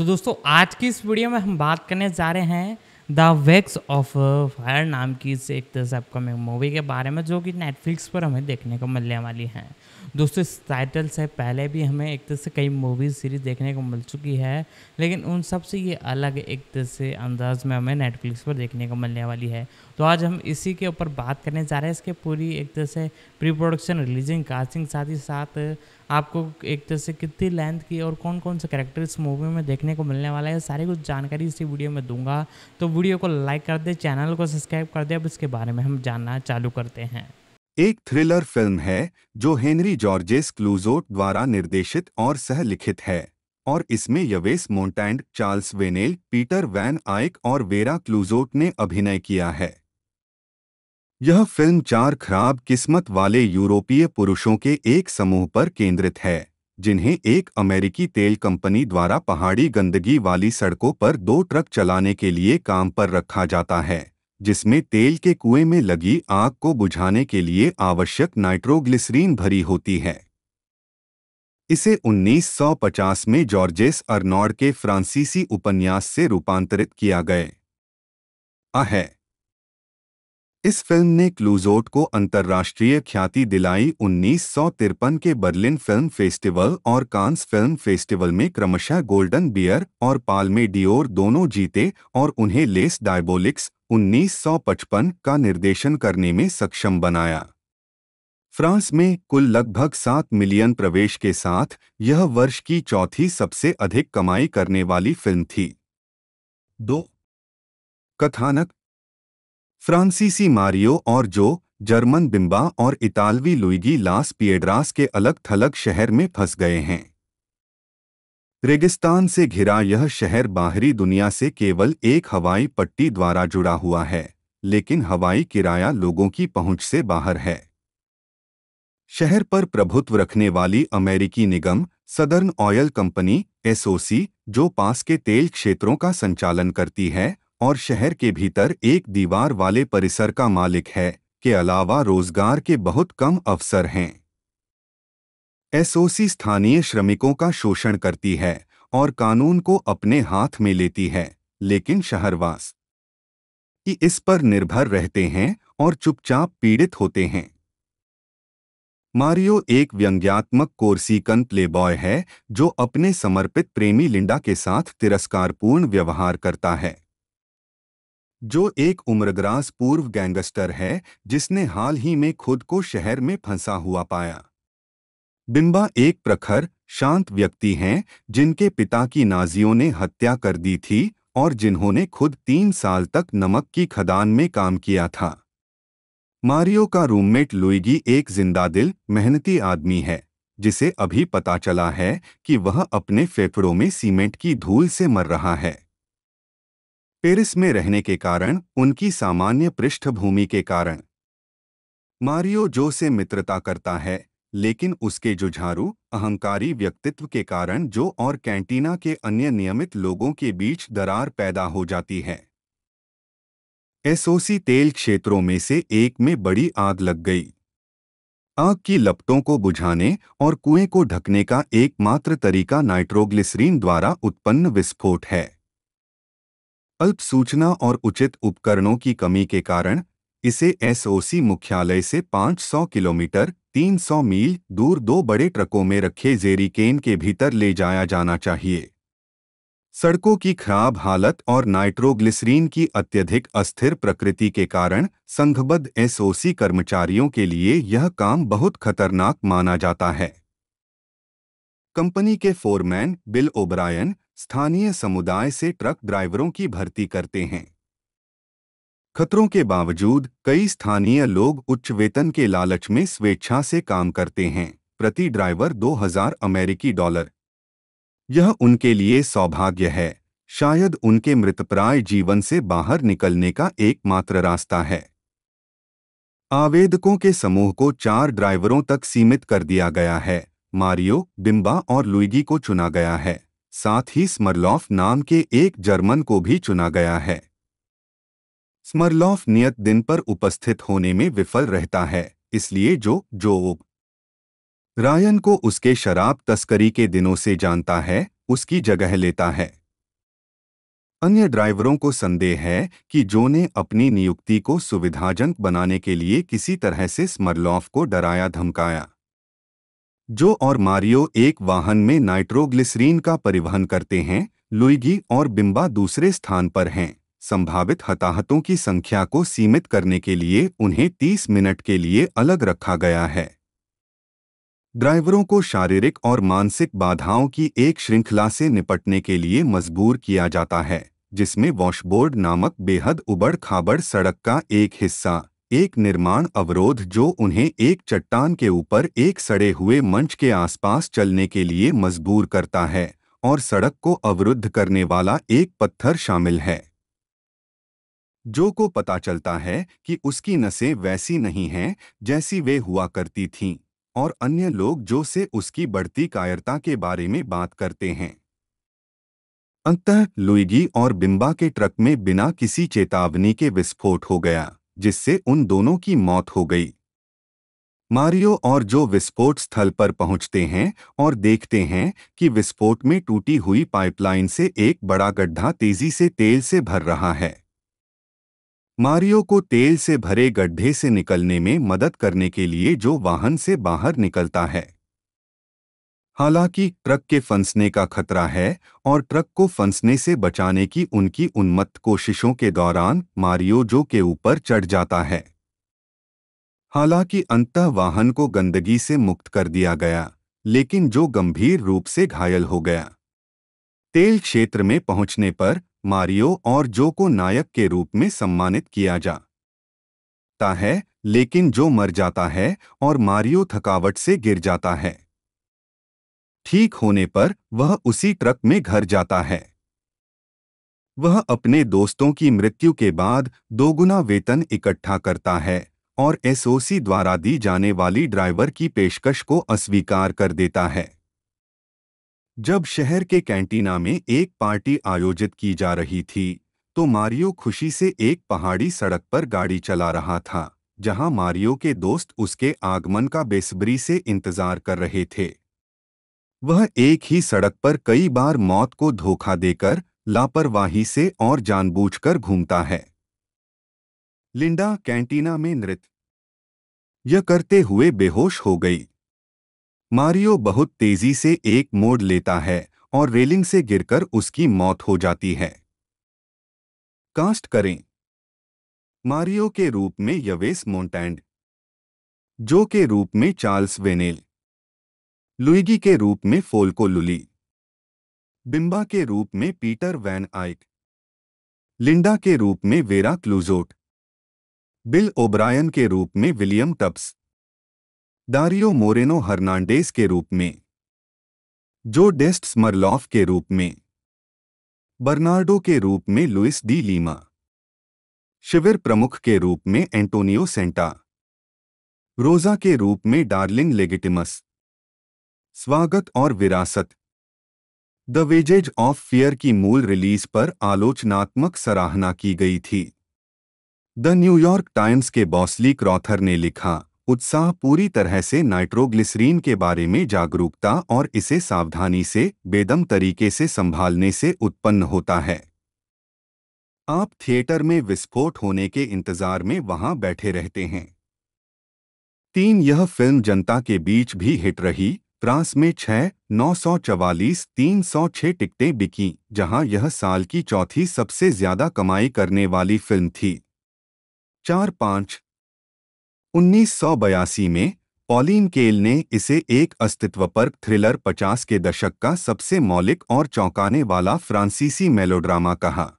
तो दोस्तों आज की इस वीडियो में हम बात करने जा रहे हैं द वेक्स ऑफ फायर नाम की इस एक तरह से अपकमिंग मूवी के बारे में जो कि नेटफ्लिक्स पर हमें देखने को मिलने वाली है दोस्तों इस टाइटल से पहले भी हमें एक तरह से कई मूवी सीरीज देखने को मिल चुकी है लेकिन उन सब से ये अलग एक तरह से अंदाज में हमें नेटफ्लिक्स पर देखने को मिलने वाली है तो आज हम इसी के ऊपर बात करने जा रहे हैं इसके पूरी एक तरह से प्री प्रोडक्शन रिलीजिंग कास्टिंग साथ ही साथ आपको एक तरह से कितनी लेंथ की और कौन कौन से करेक्टर इस मूवी में देखने को मिलने वाला है सारी कुछ जानकारी इसी वीडियो में दूंगा तो वीडियो को लाइक कर दे चैनल को सब्सक्राइब कर दे अब इसके बारे में हम जानना चालू करते हैं एक थ्रिलर फिल्म है जो हेनरी जॉर्जेस क्लूजोट द्वारा निर्देशित और सह लिखित है और इसमें Yves Montand Charles Vanel Peter Van Eyck और वेरा क्लूजोट ने अभिनय किया है यह फिल्म चार खराब किस्मत वाले यूरोपीय पुरुषों के एक समूह पर केंद्रित है जिन्हें एक अमेरिकी तेल कंपनी द्वारा पहाड़ी गंदगी वाली सड़कों पर दो ट्रक चलाने के लिए काम पर रखा जाता है जिसमें तेल के कुएं में लगी आग को बुझाने के लिए आवश्यक नाइट्रोग्लिसरीन भरी होती है इसे 1950 में जॉर्जेस अर्नॉड के फ्रांसीसी उपन्यास से रूपांतरित किया गया है इस फिल्म ने क्लूजोट को अंतर्राष्ट्रीय ख्याति दिलाई उन्नीस के बर्लिन फिल्म फेस्टिवल और कांस फिल्म फेस्टिवल में क्रमशः गोल्डन बियर और पालमे डियोर दोनों जीते और उन्हें लेस डायबोलिक्स 1955 का निर्देशन करने में सक्षम बनाया फ्रांस में कुल लगभग सात मिलियन प्रवेश के साथ यह वर्ष की चौथी सबसे अधिक कमाई करने वाली फिल्म थी दो कथानक फ्रांसीसी मारियो और जो जर्मन बिम्बा और इतालवी लुइगी लास पिएड्रास के अलग थलग शहर में फंस गए हैं रेगिस्तान से घिरा यह शहर बाहरी दुनिया से केवल एक हवाई पट्टी द्वारा जुड़ा हुआ है लेकिन हवाई किराया लोगों की पहुंच से बाहर है शहर पर प्रभुत्व रखने वाली अमेरिकी निगम सदर्न ऑयल कंपनी एसओसी जो पास के तेल क्षेत्रों का संचालन करती है और शहर के भीतर एक दीवार वाले परिसर का मालिक है के अलावा रोजगार के बहुत कम अवसर हैं एसओसी स्थानीय श्रमिकों का शोषण करती है और कानून को अपने हाथ में लेती है लेकिन शहरवास इस पर निर्भर रहते हैं और चुपचाप पीड़ित होते हैं मारियो एक व्यंग्यात्मक कोर्सिकन प्लेबॉय है जो अपने समर्पित प्रेमी लिंडा के साथ तिरस्कारपूर्ण व्यवहार करता है जो एक उम्रग्रास पूर्व गैंगस्टर है जिसने हाल ही में खुद को शहर में फंसा हुआ पाया बिम्बा एक प्रखर शांत व्यक्ति हैं जिनके पिता की नाजियों ने हत्या कर दी थी और जिन्होंने खुद तीन साल तक नमक की खदान में काम किया था मारियो का रूममेट लुइगी एक जिंदा दिल मेहनती आदमी है जिसे अभी पता चला है कि वह अपने फेफड़ों में सीमेंट की धूल से मर रहा है पेरिस में रहने के कारण उनकी सामान्य पृष्ठभूमि के कारण मारियो जो से मित्रता करता है लेकिन उसके जुझारू अहंकारी व्यक्तित्व के कारण जो और कैंटीना के अन्य नियमित लोगों के बीच दरार पैदा हो जाती है एसओसी तेल क्षेत्रों में से एक में बड़ी आग लग गई आग की लपटों को बुझाने और कुएं को ढकने का एकमात्र तरीका नाइट्रोग्लिसरीन द्वारा उत्पन्न विस्फोट है अल्प सूचना और उचित उपकरणों की कमी के कारण इसे एसओसी मुख्यालय से 500 किलोमीटर 300 मील दूर दो बड़े ट्रकों में रखे जेरिकेन के भीतर ले जाया जाना चाहिए सड़कों की खराब हालत और नाइट्रोग्लिसरीन की अत्यधिक अस्थिर प्रकृति के कारण संघबद्ध एसओसी कर्मचारियों के लिए यह काम बहुत खतरनाक माना जाता है कंपनी के फोरमैन बिल ओब्रायन स्थानीय समुदाय से ट्रक ड्राइवरों की भर्ती करते हैं खतरों के बावजूद कई स्थानीय लोग उच्च वेतन के लालच में स्वेच्छा से काम करते हैं प्रति ड्राइवर 2000 अमेरिकी डॉलर यह उनके लिए सौभाग्य है शायद उनके मृतप्राय जीवन से बाहर निकलने का एकमात्र रास्ता है आवेदकों के समूह को चार ड्राइवरों तक सीमित कर दिया गया है मारियो डिम्बा और लुइगी को चुना गया है साथ ही स्मरलॉफ नाम के एक जर्मन को भी चुना गया है स्मरलॉफ नियत दिन पर उपस्थित होने में विफल रहता है इसलिए जो जोब रायन को उसके शराब तस्करी के दिनों से जानता है उसकी जगह लेता है अन्य ड्राइवरों को संदेह है कि जो ने अपनी नियुक्ति को सुविधाजनक बनाने के लिए किसी तरह से स्मरलॉफ को डराया धमकाया जो और मारियो एक वाहन में नाइट्रोग्लिसरीन का परिवहन करते हैं लुइगी और बिम्बा दूसरे स्थान पर हैं संभावित हताहतों की संख्या को सीमित करने के लिए उन्हें 30 मिनट के लिए अलग रखा गया है ड्राइवरों को शारीरिक और मानसिक बाधाओं की एक श्रृंखला से निपटने के लिए मजबूर किया जाता है जिसमें वॉशबोर्ड नामक बेहद उबड़ खाबड़ सड़क का एक हिस्सा एक निर्माण अवरोध जो उन्हें एक चट्टान के ऊपर एक सड़े हुए मंच के आसपास चलने के लिए मजबूर करता है और सड़क को अवरुद्ध करने वाला एक पत्थर शामिल है जो को पता चलता है कि उसकी नसें वैसी नहीं हैं जैसी वे हुआ करती थीं और अन्य लोग जो से उसकी बढ़ती कायरता के बारे में बात करते हैं अंतः लुइगी और बिम्बा के ट्रक में बिना किसी चेतावनी के विस्फोट हो गया जिससे उन दोनों की मौत हो गई मारियो और जो विस्फोट स्थल पर पहुंचते हैं और देखते हैं कि विस्फोट में टूटी हुई पाइपलाइन से एक बड़ा गड्ढा तेजी से तेल से भर रहा है मारियो को तेल से भरे गड्ढे से निकलने में मदद करने के लिए जो वाहन से बाहर निकलता है हालांकि ट्रक के फंसने का खतरा है और ट्रक को फंसने से बचाने की उनकी उन्मत्त कोशिशों के दौरान मारियो जो के ऊपर चढ़ जाता है हालांकि अंतः वाहन को गंदगी से मुक्त कर दिया गया लेकिन जो गंभीर रूप से घायल हो गया तेल क्षेत्र में पहुंचने पर मारियो और जो को नायक के रूप में सम्मानित किया जाता है लेकिन जो मर जाता है और मारियो थकावट से गिर जाता है ठीक होने पर वह उसी ट्रक में घर जाता है वह अपने दोस्तों की मृत्यु के बाद दोगुना वेतन इकट्ठा करता है और एसओसी द्वारा दी जाने वाली ड्राइवर की पेशकश को अस्वीकार कर देता है जब शहर के कैंटीना में एक पार्टी आयोजित की जा रही थी तो मारियो खुशी से एक पहाड़ी सड़क पर गाड़ी चला रहा था जहां मारियो के दोस्त उसके आगमन का बेसब्री से इंतजार कर रहे थे वह एक ही सड़क पर कई बार मौत को धोखा देकर लापरवाही से और जानबूझकर घूमता है लिंडा कैंटीना में नृत्य यह करते हुए बेहोश हो गई मारियो बहुत तेजी से एक मोड़ लेता है और रेलिंग से गिरकर उसकी मौत हो जाती है कास्ट करें मारियो के रूप में यवेस मोन्टैंड जो के रूप में चार्ल्स वेनेल लुइगी के रूप में फोल्को लुली बिम्बा के रूप में पीटर वैन आइक लिंडा के रूप में वेरा क्लूजोट बिल ओब्रायन के रूप में William Tubbs Dario Moreno Hernandez के रूप में जो डेस्ट स्मरलॉफ के रूप में बर्नार्डो के रूप में लुइस डी लीमा शिविर प्रमुख के रूप में एंटोनियो सेंटा रोजा के रूप में डार्लिंग लेगिटिमस स्वागत और विरासत द वेजेज ऑफ फियर की मूल रिलीज पर आलोचनात्मक सराहना की गई थी द न्यूयॉर्क टाइम्स के बॉसली क्रॉथर ने लिखा उत्साह पूरी तरह से नाइट्रोग्लिसरीन के बारे में जागरूकता और इसे सावधानी से बेदम तरीके से संभालने से उत्पन्न होता है आप थिएटर में विस्फोट होने के इंतजार में वहां बैठे रहते हैं तीन यह फिल्म जनता के बीच भी हिट रही फ्रांस में छह नौ सौ चवालीस तीन सौ छः टिकटें बिकी जहां यह साल की चौथी सबसे ज्यादा कमाई करने वाली फिल्म थी चार पाँच उन्नीस सौ बयासी में पॉलिन केल ने इसे एक अस्तित्व पर थ्रिलर 50 के दशक का सबसे मौलिक और चौंकाने वाला फ्रांसीसी मेलोड्रामा कहा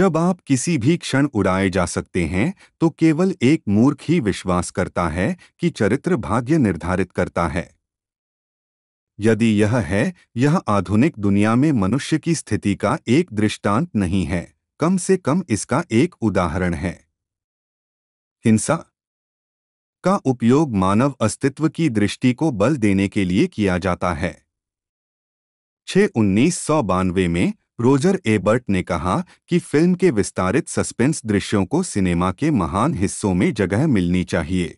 जब आप किसी भी क्षण उड़ाए जा सकते हैं तो केवल एक मूर्ख ही विश्वास करता है कि चरित्र भाग्य निर्धारित करता है यदि यह है यह आधुनिक दुनिया में मनुष्य की स्थिति का एक दृष्टांत नहीं है कम से कम इसका एक उदाहरण है हिंसा का उपयोग मानव अस्तित्व की दृष्टि को बल देने के लिए किया जाता है छ उन्नीस सौ बानवे में रोजर एबर्ट ने कहा कि फिल्म के विस्तारित सस्पेंस दृश्यों को सिनेमा के महान हिस्सों में जगह मिलनी चाहिए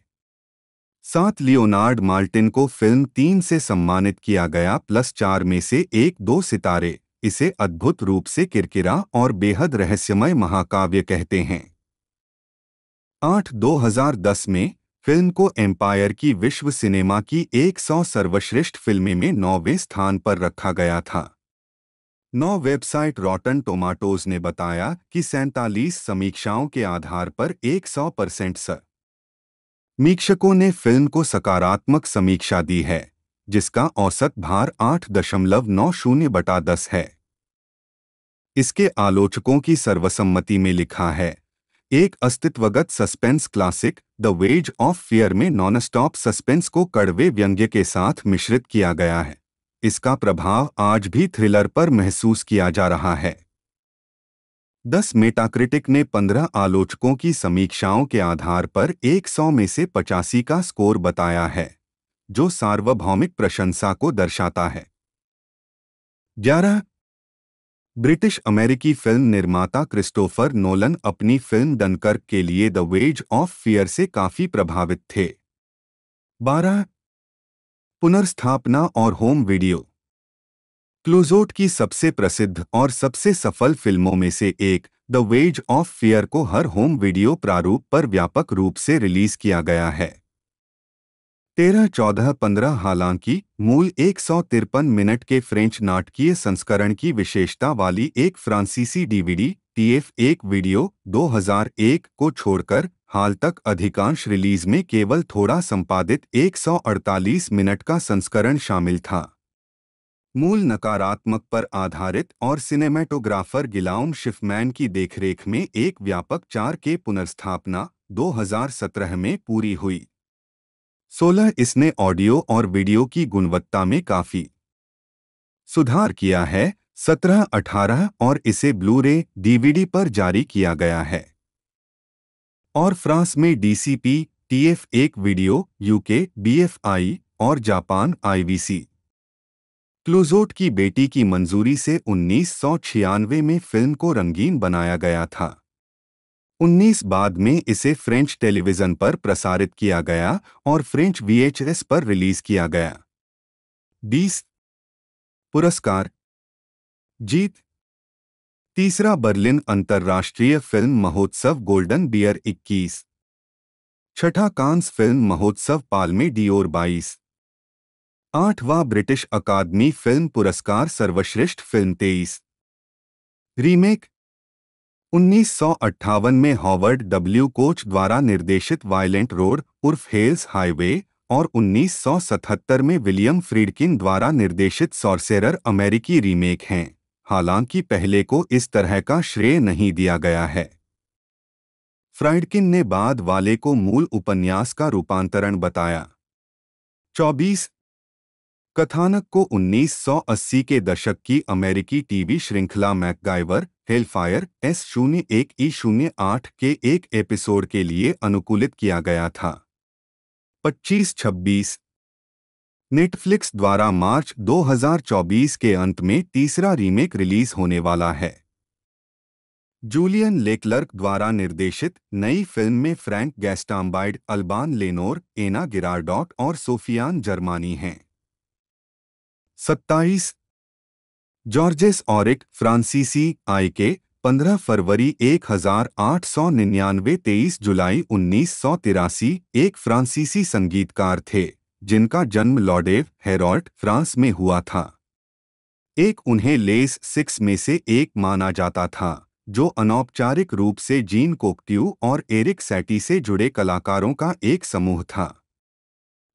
साथ लियोनार्ड मार्टिन को फिल्म तीन से सम्मानित किया गया प्लस चार में से एक दो सितारे इसे अद्भुत रूप से किरकिरा और बेहद रहस्यमय महाकाव्य कहते हैं आठ 2010 में फिल्म को एम्पायर की विश्व सिनेमा की 100 सर्वश्रेष्ठ फिल्में में नौवें स्थान पर रखा गया था नौ वेबसाइट रॉटन टोमाटोज ने बताया कि सैंतालीस समीक्षाओं के आधार पर 100 परसेंट सर समीक्षकों ने फिल्म को सकारात्मक समीक्षा दी है जिसका औसत भार आठ दशमलव नौ शून्य बटा दस है इसके आलोचकों की सर्वसम्मति में लिखा है एक अस्तित्वगत suspense classic the wage of fear में नॉनस्टॉप सस्पेंस को कड़वे व्यंग्य के साथ मिश्रित किया गया है इसका प्रभाव आज भी थ्रिलर पर महसूस किया जा रहा है दस मेटाक्रिटिक ने 15 आलोचकों की समीक्षाओं के आधार पर 100 में से पचासी का स्कोर बताया है जो सार्वभौमिक प्रशंसा को दर्शाता है ग्यारह ब्रिटिश अमेरिकी फिल्म निर्माता क्रिस्टोफर नोलन अपनी फिल्म डनकर्क के लिए द वेज ऑफ फियर से काफी प्रभावित थे बारह पुनर्स्थापना और होम वीडियो क्लोजोट की सबसे प्रसिद्ध और सबसे सफल फिल्मों में से एक द वेज ऑफ फियर को हर होम वीडियो प्रारूप पर व्यापक रूप से रिलीज किया गया है तेरह चौदह पंद्रह हालांकि मूल एक सौ तिरपन मिनट के फ्रेंच नाटकीय संस्करण की विशेषता वाली एक फ्रांसीसी डीवीडी टीएफ एक वीडियो 2001 को छोड़कर हाल तक अधिकांश रिलीज में केवल थोड़ा संपादित 148 मिनट का संस्करण शामिल था मूल नकारात्मक पर आधारित और सिनेमेटोग्राफर गिलाउम शिफमैन की देखरेख में एक व्यापक चार के पुनर्स्थापना 2017 में पूरी हुई 16 इसने ऑडियो और वीडियो की गुणवत्ता में काफी सुधार किया है 17 18 और इसे ब्लू रे डीवीडी पर जारी किया गया है और फ्रांस में डीसीपी टीएफ एक वीडियो यूके बीएफआई और जापान आईवीसी क्लूजोट की बेटी की मंजूरी से छियानवे में फिल्म को रंगीन बनाया गया था 19 बाद में इसे फ्रेंच टेलीविज़न पर प्रसारित किया गया और फ्रेंच वीएचएस पर रिलीज किया गया 20 पुरस्कार जीत तीसरा बर्लिन अंतर्राष्ट्रीय फिल्म महोत्सव गोल्डन बियर 21 छठा कांस फिल्म महोत्सव पालमे डियोर 22 आठवां ब्रिटिश अकादमी फिल्म पुरस्कार सर्वश्रेष्ठ फिल्म तेईस रीमेक उन्नीस में हॉवर्ड डब्ल्यू कोच द्वारा निर्देशित वायलेंट रोड उर्फ हेल्स हाईवे और 1977 में विलियम फ्रीडकिन द्वारा निर्देशित सॉर्सेरर अमेरिकी रीमेक हैं हालांकि पहले को इस तरह का श्रेय नहीं दिया गया है फ्राइडकिन ने बाद वाले को मूल उपन्यास का रूपांतरण बताया 24 कथानक को 1980 के दशक की अमेरिकी टीवी श्रृंखला मैकगाइवर हेलफायर एस शून्य एक ई शून्य आठ के एक एपिसोड के लिए अनुकूलित किया गया था 25-26 नेटफ्लिक्स द्वारा मार्च 2024 के अंत में तीसरा रीमेक रिलीज होने वाला है जूलियन लेकलर्क द्वारा निर्देशित नई फिल्म में फ्रैंक गैस्टाम्बाइड अल्बान लेनोर एना गिरार्डॉट और सोफियान जर्मानी हैं सत्ताईस जॉर्जेस और एक फ्रांसीसी आई के पंद्रह फरवरी निन्यानवे तेईस जुलाई तिरासी एक फ्रांसीसी संगीतकार थे जिनका जन्म लॉडेव हेरोल्ट फ्रांस में हुआ था एक उन्हें लेस सिक्स में से एक माना जाता था जो अनौपचारिक रूप से जीन कोक्ट्यू और एरिक सैटी से जुड़े कलाकारों का एक समूह था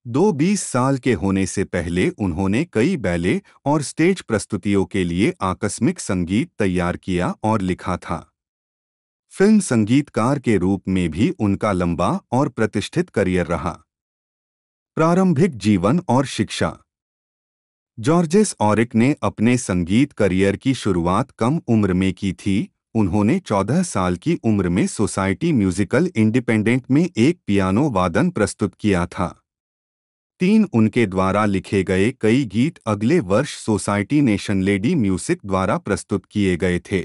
दो बीस साल के होने से पहले उन्होंने कई बैले और स्टेज प्रस्तुतियों के लिए आकस्मिक संगीत तैयार किया और लिखा था फिल्म संगीतकार के रूप में भी उनका लंबा और प्रतिष्ठित करियर रहा प्रारंभिक जीवन और शिक्षा जॉर्जेस ऑरिक ने अपने संगीत करियर की शुरुआत कम उम्र में की थी उन्होंने 14 साल की उम्र में सोसाइटी म्यूजिकल इंडिपेंडेंट में एक पियानो वादन प्रस्तुत किया था तीन उनके द्वारा लिखे गए कई गीत अगले वर्ष सोसाइटी नेशन लेडी म्यूजिक द्वारा प्रस्तुत किए गए थे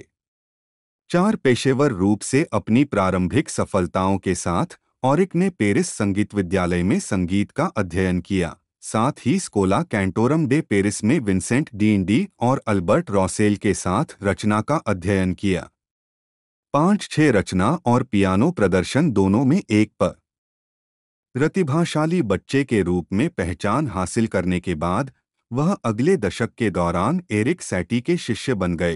चार पेशेवर रूप से अपनी प्रारंभिक सफलताओं के साथ ऑरिक ने पेरिस संगीत विद्यालय में संगीत का अध्ययन किया साथ ही स्कोला कैंटोरम डे पेरिस में विंसेंट डी और अल्बर्ट रॉसेल के साथ रचना का अध्ययन किया पांच छह रचना और पियानो प्रदर्शन दोनों में एक पर प्रतिभाशाली बच्चे के रूप में पहचान हासिल करने के बाद वह अगले दशक के दौरान एरिक सैटी के शिष्य बन गए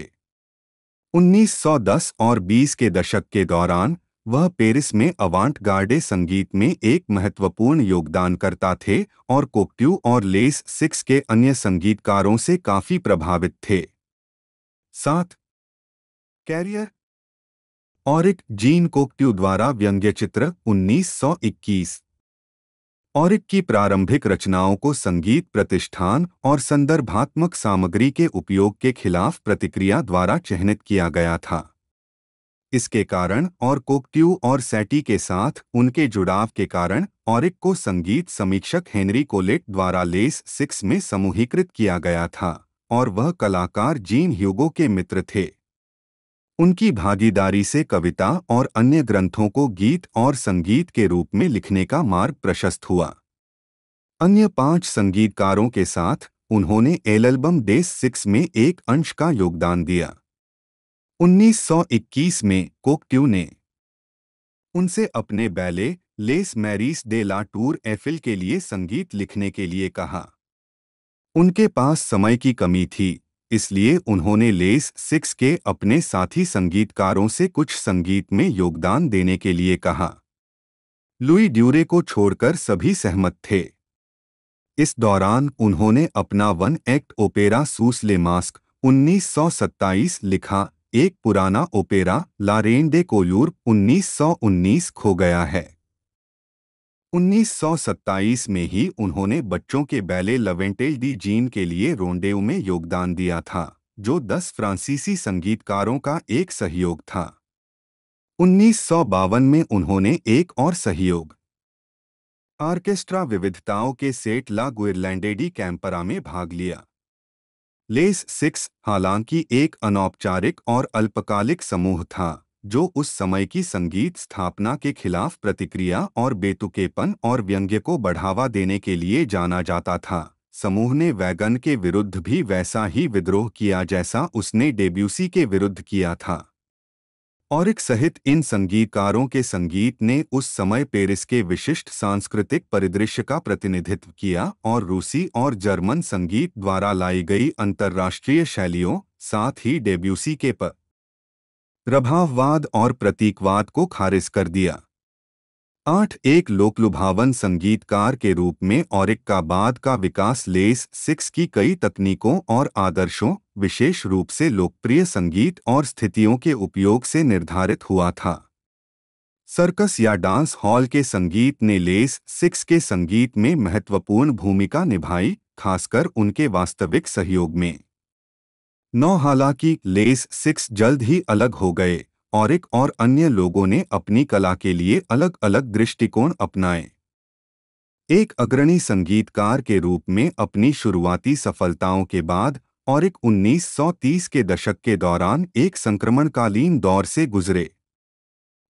1910 और 20 के दशक के दौरान वह पेरिस में अवांट गार्डे संगीत में एक महत्वपूर्ण योगदान करता थे और कोक्ट्यू और लेस सिक्स के अन्य संगीतकारों से काफी प्रभावित थे साथ कैरियर और एक जीन कोकट्यू द्वारा व्यंग्यचित्र इक्कीस ऑरिक की प्रारंभिक रचनाओं को संगीत प्रतिष्ठान और संदर्भात्मक सामग्री के उपयोग के खिलाफ प्रतिक्रिया द्वारा चिह्नित किया गया था इसके कारण और कोकट्यू और सैटी के साथ उनके जुड़ाव के कारण ऑरिक को संगीत समीक्षक हेनरी कोलेट द्वारा लेस सिक्स में समूहीकृत किया गया था और वह कलाकार जीन ह्यूगो के मित्र थे उनकी भागीदारी से कविता और अन्य ग्रंथों को गीत और संगीत के रूप में लिखने का मार्ग प्रशस्त हुआ अन्य पांच संगीतकारों के साथ उन्होंने एल्बम देस सिक्स में एक अंश का योगदान दिया 1921 में कोक्यू ने उनसे अपने ballet Les Maries de la Tour Eiffel के लिए संगीत लिखने के लिए कहा उनके पास समय की कमी थी इसलिए उन्होंने लेस सिक्स के अपने साथी संगीतकारों से कुछ संगीत में योगदान देने के लिए कहा लुई ड्यूरे को छोड़कर सभी सहमत थे इस दौरान उन्होंने अपना one act opera sous le masque 1927 लिखा एक पुराना ओपेरा लारेंडे कोयूर 1919 खो गया है 1927 में ही उन्होंने बच्चों के बैले लवेंटेल डी जीन के लिए रोंडेव में योगदान दिया था जो 10 फ्रांसीसी संगीतकारों का एक सहयोग था उन्नीस में उन्होंने एक और सहयोग आर्केस्ट्रा विविधताओं के सेट ला गुरलैंडेडी कैंपरा में भाग लिया लेस सिक्स हालांकि एक अनौपचारिक और अल्पकालिक समूह था जो उस समय की संगीत स्थापना के खिलाफ प्रतिक्रिया और बेतुकेपन और व्यंग्य को बढ़ावा देने के लिए जाना जाता था समूह ने वैगन के विरुद्ध भी वैसा ही विद्रोह किया जैसा उसने डेब्यूसी के विरुद्ध किया था एक सहित इन संगीतकारों के संगीत ने उस समय पेरिस के विशिष्ट सांस्कृतिक परिदृश्य का प्रतिनिधित्व किया और रूसी और जर्मन संगीत द्वारा लाई गई अंतर्राष्ट्रीय शैलियों साथ ही डेब्यूसी के पर प्रभाववाद और प्रतीकवाद को खारिज कर दिया आठ एक लोकलुभावन संगीतकार के रूप में और बाद का विकास लेस सिक्स की कई तकनीकों और आदर्शों विशेष रूप से लोकप्रिय संगीत और स्थितियों के उपयोग से निर्धारित हुआ था सर्कस या डांस हॉल के संगीत ने लेस सिक्स के संगीत में महत्वपूर्ण भूमिका निभाई खासकर उनके वास्तविक सहयोग में नौ हालांकि लेस सिक्स जल्द ही अलग हो गए और एक और अन्य लोगों ने अपनी कला के लिए अलग अलग दृष्टिकोण अपनाए एक अग्रणी संगीतकार के रूप में अपनी शुरुआती सफलताओं के बाद और एक 1930 के दशक के दौरान एक संक्रमणकालीन दौर से गुजरे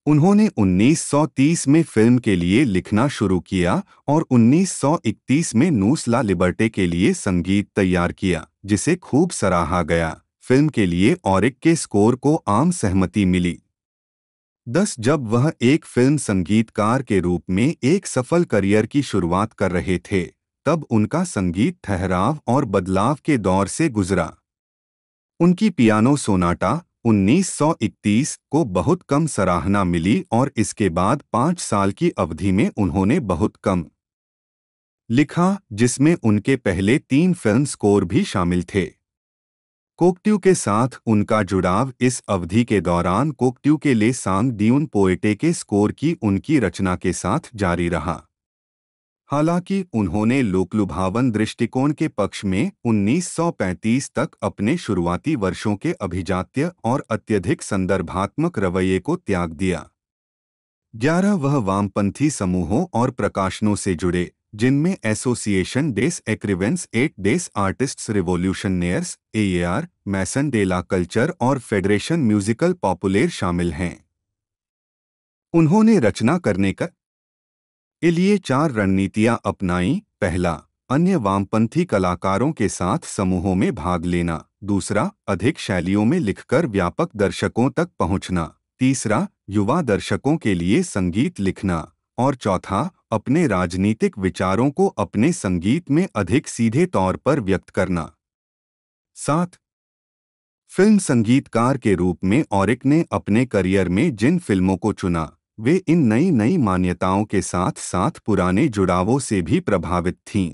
उन्होंने 1930 में फिल्म के लिए लिखना शुरू किया और 1931 में नूसला लिबर्टे के लिए संगीत तैयार किया जिसे खूब सराहा गया फिल्म के लिए औरिक के स्कोर को आम सहमति मिली दस जब वह एक फिल्म संगीतकार के रूप में एक सफल करियर की शुरुआत कर रहे थे तब उनका संगीत ठहराव और बदलाव के दौर से गुजरा उनकी पियानो सोनाटा 1931 को बहुत कम सराहना मिली और इसके बाद पाँच साल की अवधि में उन्होंने बहुत कम लिखा जिसमें उनके पहले तीन फिल्म स्कोर भी शामिल थे कोकट्यू के साथ उनका जुड़ाव इस अवधि के दौरान कोकट्यू के लिए सांग ड्यून पोएटे के स्कोर की उनकी रचना के साथ जारी रहा हालांकि उन्होंने लोकलुभावन दृष्टिकोण के पक्ष में 1935 तक अपने शुरुआती वर्षों के अभिजात्य और अत्यधिक संदर्भात्मक रवैये को त्याग दिया ग्यारह वह वामपंथी समूहों और प्रकाशनों से जुड़े जिनमें Association des Ecrivains et des Artistes A R Maison de la Culture और फेडरेशन म्यूजिकल पॉपुलेर शामिल हैं उन्होंने रचना करने का लिए चार रणनीतियां अपनाई पहला अन्य वामपंथी कलाकारों के साथ समूहों में भाग लेना दूसरा अधिक शैलियों में लिखकर व्यापक दर्शकों तक पहुंचना तीसरा युवा दर्शकों के लिए संगीत लिखना और चौथा अपने राजनीतिक विचारों को अपने संगीत में अधिक सीधे तौर पर व्यक्त करना सात फिल्म संगीतकार के रूप में औरिक ने अपने करियर में जिन फिल्मों को चुना वे इन नई नई मान्यताओं के साथ साथ पुराने जुड़ावों से भी प्रभावित थीं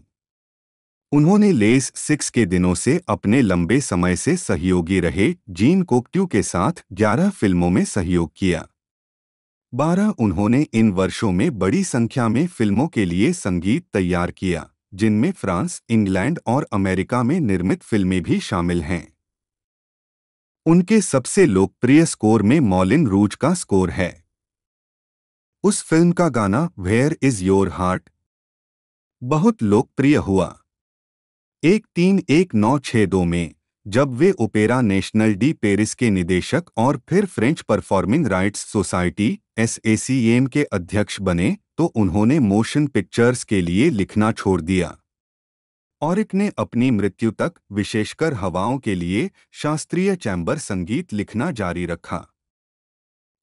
उन्होंने लेस सिक्स के दिनों से अपने लंबे समय से सहयोगी रहे जीन कोकट्यू के साथ 11 फिल्मों में सहयोग किया 12 उन्होंने इन वर्षों में बड़ी संख्या में फिल्मों के लिए संगीत तैयार किया जिनमें फ्रांस इंग्लैंड और अमेरिका में निर्मित फिल्में भी शामिल हैं उनके सबसे लोकप्रिय स्कोर में मॉलिन रूज का स्कोर है उस फिल्म का गाना वेयर इज योर हार्ट बहुत लोकप्रिय हुआ एक तीन एक नौ छः दो में जब वे ओपेरा नेशनल डी पेरिस के निदेशक और फिर French performing rights society S के अध्यक्ष बने तो उन्होंने मोशन पिक्चर्स के लिए लिखना छोड़ दिया ऑरिक ने अपनी मृत्यु तक विशेषकर हवाओं के लिए शास्त्रीय चैम्बर संगीत लिखना जारी रखा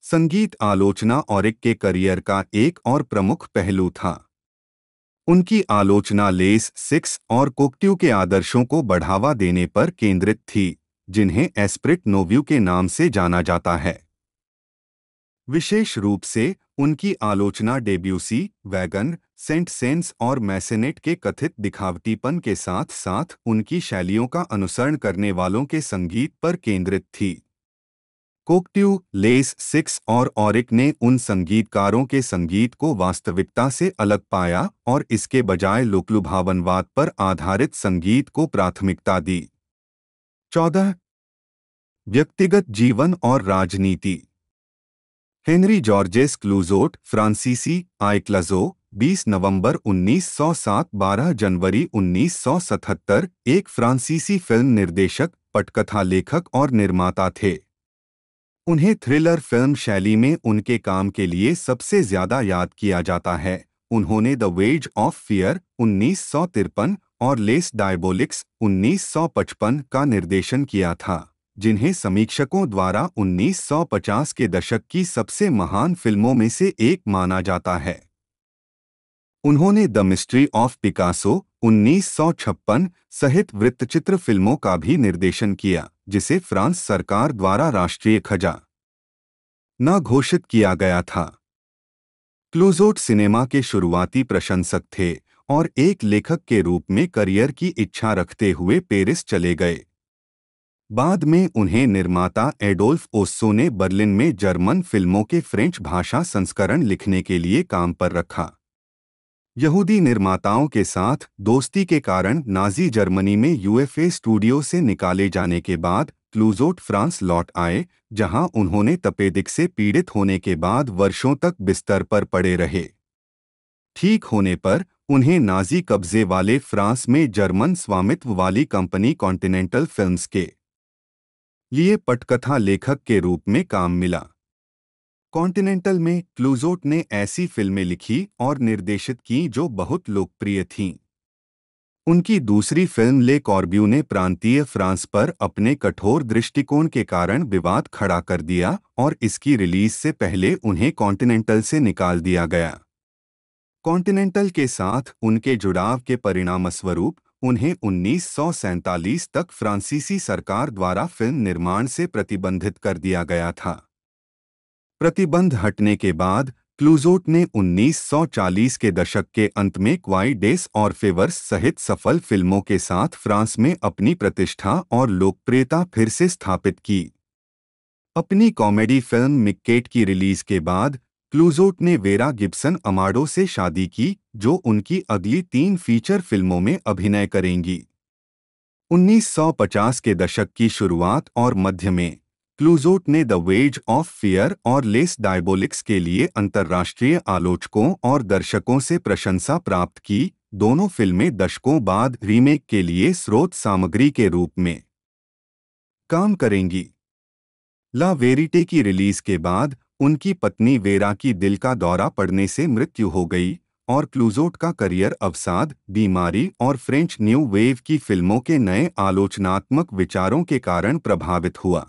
संगीत आलोचना औरिक के करियर का एक और प्रमुख पहलू था उनकी आलोचना लेस सिक्स और कोक्ट्यू के आदर्शों को बढ़ावा देने पर केंद्रित थी जिन्हें एस्प्रिट नोव्यू के नाम से जाना जाता है विशेष रूप से उनकी आलोचना डेब्यूसी वैगन सेंट सेंस और मैसेनेट के कथित दिखावटीपन के साथ साथ उनकी शैलियों का अनुसरण करने वालों के संगीत पर केंद्रित थी कोकट्यू लेस सिक्स और ऑरिक ने उन संगीतकारों के संगीत को वास्तविकता से अलग पाया और इसके बजाय लोकलुभावनवाद पर आधारित संगीत को प्राथमिकता दी चौदह व्यक्तिगत जीवन और राजनीति हेनरी जॉर्जेस क्लूजोट फ्रांसीसी आइक्लजो 20 नवंबर 1907 12 जनवरी 1977 एक फ्रांसीसी फिल्म निर्देशक पटकथा लेखक और निर्माता थे उन्हें थ्रिलर फिल्म शैली में उनके काम के लिए सबसे ज्यादा याद किया जाता है उन्होंने द वेज ऑफ फियर उन्नीस और लेस डायबोलिक्स 1955 का निर्देशन किया था जिन्हें समीक्षकों द्वारा 1950 के दशक की सबसे महान फिल्मों में से एक माना जाता है उन्होंने द मिस्ट्री ऑफ पिकासो उन्नीस सहित वृत्तचित्र फिल्मों का भी निर्देशन किया जिसे फ्रांस सरकार द्वारा राष्ट्रीय खजा न घोषित किया गया था क्लोजोट सिनेमा के शुरुआती प्रशंसक थे और एक लेखक के रूप में करियर की इच्छा रखते हुए पेरिस चले गए बाद में उन्हें निर्माता एडोल्फ ओस्सो ने बर्लिन में जर्मन फिल्मों के फ्रेंच भाषा संस्करण लिखने के लिए काम पर रखा यहूदी निर्माताओं के साथ दोस्ती के कारण नाजी जर्मनी में यूएफए स्टूडियो से निकाले जाने के बाद क्लूजोट फ्रांस लौट आए जहां उन्होंने तपेदिक से पीड़ित होने के बाद वर्षों तक बिस्तर पर पड़े रहे ठीक होने पर उन्हें नाजी कब्जे वाले फ्रांस में जर्मन स्वामित्व वाली कंपनी कॉन्टिनेंटल फिल्म्स के लिए पटकथा लेखक के रूप में काम मिला कॉन्टिनेंटल में क्लूजोट ने ऐसी फिल्में लिखी और निर्देशित की जो बहुत लोकप्रिय थीं उनकी दूसरी फिल्म ले कॉर्ब्यू ने प्रांतीय फ्रांस पर अपने कठोर दृष्टिकोण के कारण विवाद खड़ा कर दिया और इसकी रिलीज से पहले उन्हें कॉन्टिनेंटल से निकाल दिया गया कॉन्टिनेंटल के साथ उनके जुड़ाव के परिणामस्वरूप उन्हें उन्नीस तक फ्रांसीसी सरकार द्वारा फिल्म निर्माण से प्रतिबंधित कर दिया गया था प्रतिबंध हटने के बाद क्लूजोट ने 1940 के दशक के अंत में क्वाई डेस और फेवर्स सहित सफल फिल्मों के साथ फ्रांस में अपनी प्रतिष्ठा और लोकप्रियता फिर से स्थापित की अपनी कॉमेडी फिल्म मिक्केट की रिलीज के बाद क्लूजोट ने वेरा गिब्सन अमाडो से शादी की जो उनकी अगली तीन फीचर फिल्मों में अभिनय करेंगी 1950 के दशक की शुरुआत और मध्य में क्लूजोट ने द वेज ऑफ फियर और लेस डायबोलिक्स के लिए अंतर्राष्ट्रीय आलोचकों और दर्शकों से प्रशंसा प्राप्त की दोनों फिल्में दशकों बाद रीमेक के लिए स्रोत सामग्री के रूप में काम करेंगी ला वेरिटे की रिलीज के बाद उनकी पत्नी वेरा की दिल का दौरा पड़ने से मृत्यु हो गई और क्लूजोट का करियर अवसाद बीमारी और फ्रेंच न्यू वेव की फिल्मों के नए आलोचनात्मक विचारों के कारण प्रभावित हुआ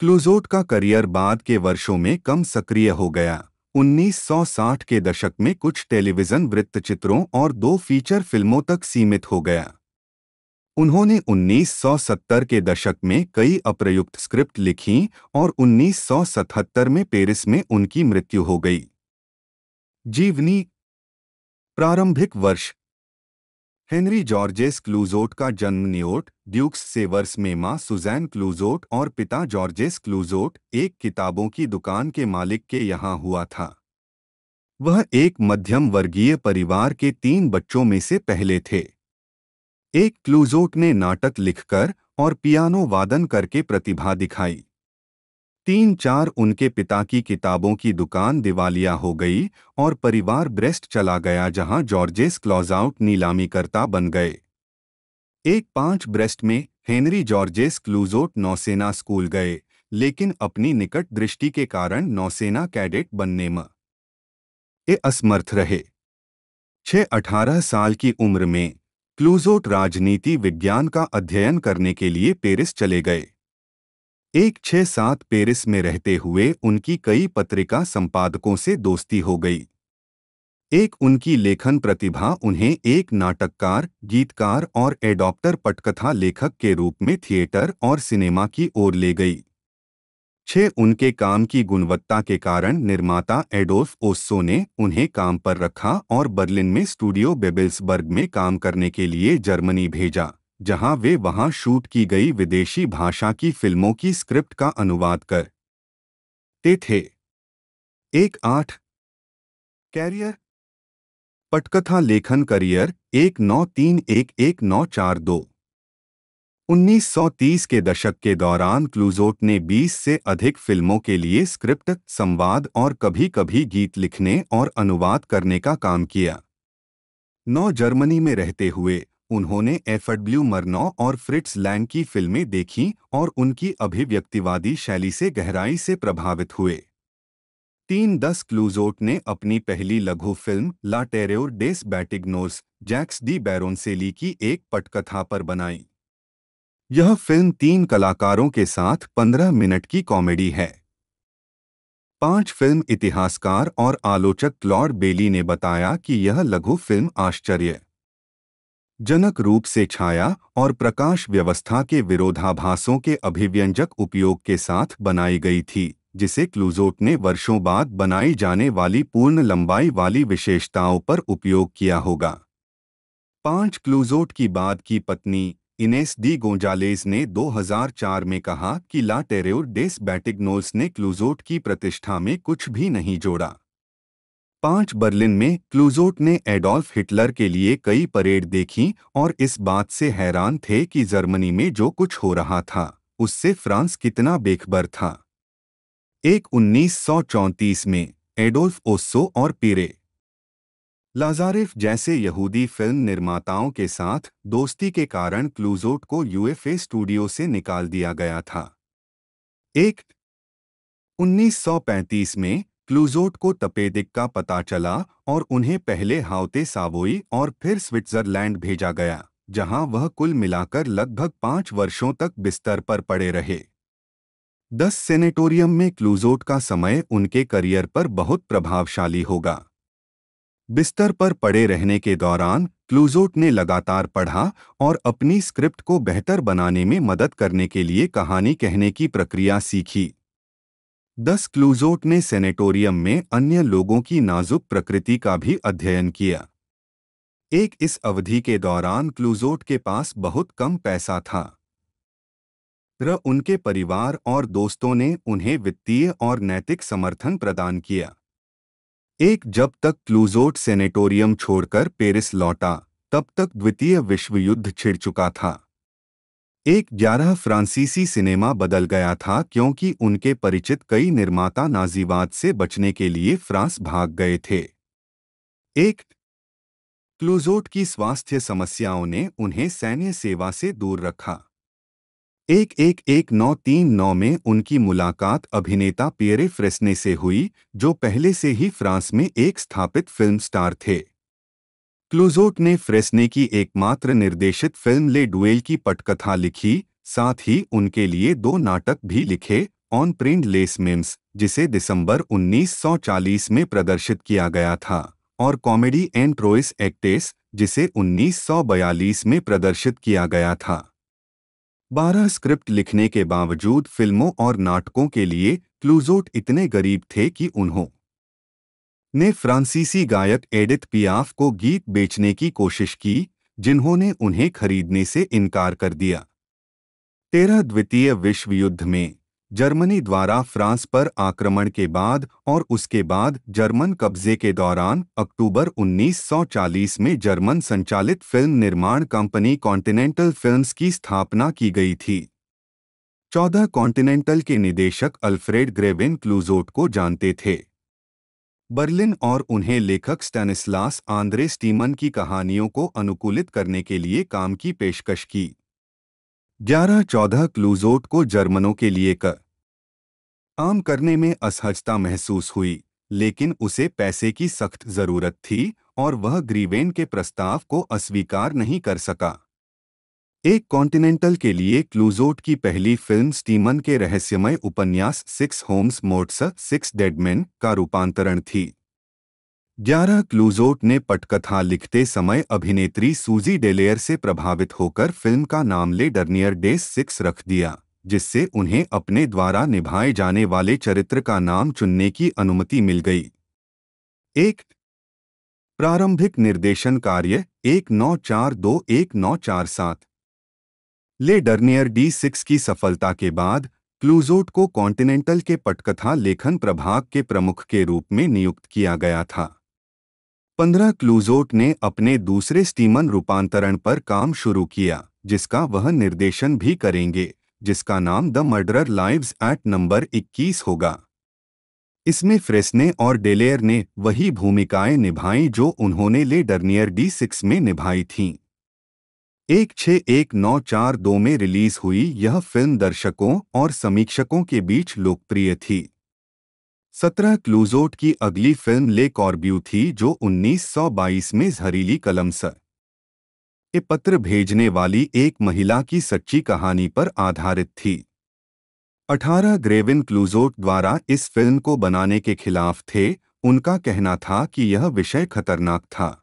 क्लोजोट का करियर बाद के वर्षों में कम सक्रिय हो गया 1960 के दशक में कुछ टेलीविज़न वृत्तचित्रों और दो फीचर फिल्मों तक सीमित हो गया उन्होंने 1970 के दशक में कई अप्रयुक्त स्क्रिप्ट लिखीं और 1977 में पेरिस में उनकी मृत्यु हो गई जीवनी प्रारंभिक वर्ष हेनरी जॉर्जेस क्लूजोट का जन्म न्योट ड्यूक्स सेवर्स में माँ सुजैन क्लूजोट और पिता जॉर्जेस क्लूजोट एक किताबों की दुकान के मालिक के यहाँ हुआ था वह एक मध्यम वर्गीय परिवार के तीन बच्चों में से पहले थे एक क्लूजोट ने नाटक लिखकर और पियानो वादन करके प्रतिभा दिखाई तीन चार उनके पिता की किताबों की दुकान दिवालिया हो गई और परिवार ब्रेस्ट चला गया जहां जॉर्जेस क्लॉजाउट नीलामीकर्ता बन गए एक पांच ब्रेस्ट में हेनरी जॉर्जेस क्लूजोट नौसेना स्कूल गए लेकिन अपनी निकट दृष्टि के कारण नौसेना कैडेट बनने में ए असमर्थ रहे छ अठारह साल की उम्र में क्लूजोट राजनीति विज्ञान का अध्ययन करने के लिए पेरिस चले गए एक छः सात पेरिस में रहते हुए उनकी कई पत्रिका संपादकों से दोस्ती हो गई एक उनकी लेखन प्रतिभा उन्हें एक नाटककार गीतकार और एडॉप्टर पटकथा लेखक के रूप में थिएटर और सिनेमा की ओर ले गई छः उनके काम की गुणवत्ता के कारण निर्माता एडोल्फ ओस्सो ने उन्हें काम पर रखा और बर्लिन में स्टूडियो बेबिल्सबर्ग में काम करने के लिए जर्मनी भेजा जहां वे वहां शूट की गई विदेशी भाषा की फिल्मों की स्क्रिप्ट का अनुवाद करते थे एक आठ कैरियर पटकथा लेखन करियर एक नौ तीन एक एक नौ चार दो 1930 के दशक के दौरान क्लूजोट ने 20 से अधिक फिल्मों के लिए स्क्रिप्ट संवाद और कभी कभी गीत लिखने और अनुवाद करने का काम किया नौ जर्मनी में रहते हुए उन्होंने एफडब्ल्यू मरनौ और फ्रिट्स लैंड की फिल्में देखीं और उनकी अभिव्यक्तिवादी शैली से गहराई से प्रभावित हुए तीन दस क्लूजोट ने अपनी पहली लघु film La Terreur des Batignolles Jacques de Baroncelli की एक पटकथा पर बनाई यह फिल्म तीन कलाकारों के साथ पंद्रह मिनट की कॉमेडी है पांच फिल्म इतिहासकार और आलोचक क्लॉड बेली ने बताया कि यह लघु फिल्म आश्चर्य जनक रूप से छाया और प्रकाश व्यवस्था के विरोधाभासों के अभिव्यंजक उपयोग के साथ बनाई गई थी जिसे क्लूजोट ने वर्षों बाद बनाई जाने वाली पूर्ण लंबाई वाली विशेषताओं पर उपयोग किया होगा पांच क्लूजोट की बाद की पत्नी इनेस डी गोंजालेज ने 2004 में कहा कि ला डेस बैटिग्नोल्स ने क्लूजोट की प्रतिष्ठा में कुछ भी नहीं जोड़ा पांच बर्लिन में क्लूजोट ने एडोल्फ हिटलर के लिए कई परेड देखी और इस बात से हैरान थे कि जर्मनी में जो कुछ हो रहा था उससे फ्रांस कितना बेखबर था एक उन्नीस में एडोल्फ ओस्सो और पीरे लाजारिफ जैसे यहूदी फिल्म निर्माताओं के साथ दोस्ती के कारण क्लूजोट को यूएफए स्टूडियो से निकाल दिया गया था एक 1935 में क्लूजोट को तपेदिक का पता चला और उन्हें पहले हावते सावोई और फिर स्विट्जरलैंड भेजा गया जहां वह कुल मिलाकर लगभग पाँच वर्षों तक बिस्तर पर पड़े रहे दस सेनेटोरियम में क्लूजोट का समय उनके करियर पर बहुत प्रभावशाली होगा बिस्तर पर पड़े रहने के दौरान क्लूजोट ने लगातार पढ़ा और अपनी स्क्रिप्ट को बेहतर बनाने में मदद करने के लिए कहानी कहने की प्रक्रिया सीखी दस क्लूजोट ने सेनेटोरियम में अन्य लोगों की नाजुक प्रकृति का भी अध्ययन किया एक इस अवधि के दौरान क्लूजोट के पास बहुत कम पैसा था र उनके परिवार और दोस्तों ने उन्हें वित्तीय और नैतिक समर्थन प्रदान किया एक जब तक क्लूजोट सेनेटोरियम छोड़कर पेरिस लौटा तब तक द्वितीय विश्व युद्ध छिड़ चुका था एक ग्यारह फ्रांसीसी सिनेमा बदल गया था क्योंकि उनके परिचित कई निर्माता नाजीवाद से बचने के लिए फ्रांस भाग गए थे एक क्लोजोट की स्वास्थ्य समस्याओं ने उन्हें सैन्य सेवा से दूर रखा एक एक एक नौ तीन नौ में उनकी मुलाकात अभिनेता पियरे फ्रेस्ने से हुई जो पहले से ही फ्रांस में एक स्थापित फिल्म स्टार थे क्लूजोट ने फ्रेस्ने की एकमात्र निर्देशित फिल्म ले डुएल की पटकथा लिखी साथ ही उनके लिए दो नाटक भी लिखे ऑन प्रिंट लेस मिम्स जिसे दिसंबर 1940 में प्रदर्शित किया गया था और कॉमेडी एंड ट्रोइस एक्टेस जिसे 1942 में प्रदर्शित किया गया था बारह स्क्रिप्ट लिखने के बावजूद फिल्मों और नाटकों के लिए क्लूजोट इतने गरीब थे कि उन्हों ने फ्रांसीसी गायक एडिथ पियाफ को गीत बेचने की कोशिश की जिन्होंने उन्हें खरीदने से इनकार कर दिया तेरह द्वितीय विश्व युद्ध में जर्मनी द्वारा फ्रांस पर आक्रमण के बाद और उसके बाद जर्मन कब्जे के दौरान अक्टूबर 1940 में जर्मन संचालित फिल्म निर्माण कंपनी कॉन्टिनेंटल फिल्म्स की स्थापना की गई थी चौदह कॉन्टिनेंटल के निदेशक अल्फ्रेड ग्रेविन क्लूजोट को जानते थे बर्लिन और उन्हें लेखक स्टेनिस्लास आंद्रे स्टीमन की कहानियों को अनुकूलित करने के लिए काम की पेशकश की ग्यारह चौदह क्लूजोट को जर्मनों के लिए क आम करने में असहजता महसूस हुई लेकिन उसे पैसे की सख्त जरूरत थी और वह ग्रीवेन के प्रस्ताव को अस्वीकार नहीं कर सका एक कॉन्टिनेंटल के लिए क्लूजोट की पहली फिल्म स्टीमन के रहस्यमय उपन्यास six hommes morts six dead men का रूपांतरण थी ग्यारह क्लूजोट ने पटकथा लिखते समय अभिनेत्री सूजी डेलेयर से प्रभावित होकर फिल्म का नाम ले डर्नियर डे सिक्स रख दिया जिससे उन्हें अपने द्वारा निभाए जाने वाले चरित्र का नाम चुनने की अनुमति मिल गई एक प्रारंभिक निर्देशन कार्य एक नौ चार दो एक नौ चार सात ले डर्नियर डी सिक्स की सफलता के बाद क्लूजोट को कॉन्टिनेंटल के पटकथा लेखन प्रभाग के प्रमुख के रूप में नियुक्त किया गया था पंद्रह क्लूजोट ने अपने दूसरे स्टीमन रूपांतरण पर काम शुरू किया जिसका वह निर्देशन भी करेंगे जिसका नाम the murderer lives at number 21 होगा इसमें फ्रेस्ने और डेलेयर ने वही भूमिकाएं निभाई जो उन्होंने ले डर्नियर डी सिक्स में निभाई थीं एक छः एक नौ चार दो में रिलीज हुई यह फिल्म दर्शकों और समीक्षकों के बीच लोकप्रिय थी सत्रह क्लूजोट की अगली फिल्म ले कॉर्ब्यू थी जो 1922 में जहरीली कलम स ये पत्र भेजने वाली एक महिला की सच्ची कहानी पर आधारित थी 18 ग्रेविन क्लूजोट द्वारा इस फिल्म को बनाने के खिलाफ थे उनका कहना था कि यह विषय खतरनाक था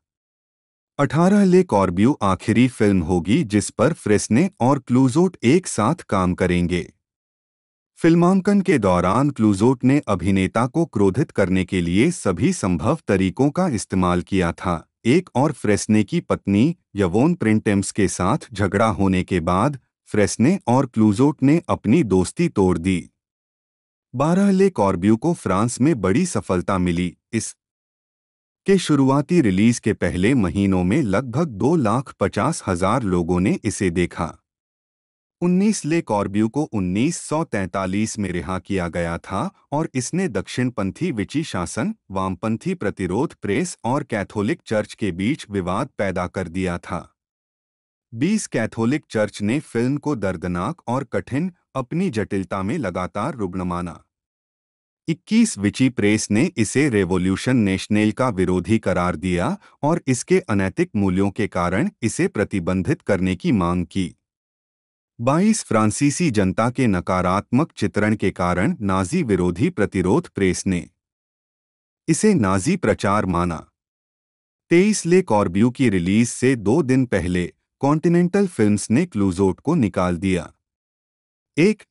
अठारह ले कॉर्ब्यू आखिरी फिल्म होगी जिस पर फ्रेस्ने और क्लूजोट एक साथ काम करेंगे फिल्मांकन के दौरान क्लूजोट ने अभिनेता को क्रोधित करने के लिए सभी संभव तरीकों का इस्तेमाल किया था एक और फ्रेस्ने की पत्नी यवोन प्रिंटेम्स के साथ झगड़ा होने के बाद फ्रेस्ने और क्लूजोट ने अपनी दोस्ती तोड़ दी बारह ले कॉर्ब्यू को फ्रांस में बड़ी सफलता मिली इस के शुरुआती रिलीज के पहले महीनों में लगभग दो लाख पचास हजार लोगों ने इसे देखा 19 ले कॉर्ब्यू को 1943 में रिहा किया गया था और इसने दक्षिणपंथी विची शासन वामपंथी प्रतिरोध प्रेस और कैथोलिक चर्च के बीच विवाद पैदा कर दिया था 20 कैथोलिक चर्च ने फिल्म को दर्दनाक और कठिन अपनी जटिलता में लगातार रुग्ण माना इक्कीस विची प्रेस ने इसे रेवोल्यूशन नेशनल का विरोधी करार दिया और इसके अनैतिक मूल्यों के कारण इसे प्रतिबंधित करने की मांग की बाईस फ्रांसीसी जनता के नकारात्मक चित्रण के कारण नाजी विरोधी प्रतिरोध प्रेस ने इसे नाजी प्रचार माना तेईस ले कॉर्ब्यू की रिलीज से दो दिन पहले कॉन्टिनेंटल फिल्म्स ने क्लूजोट को निकाल दिया एक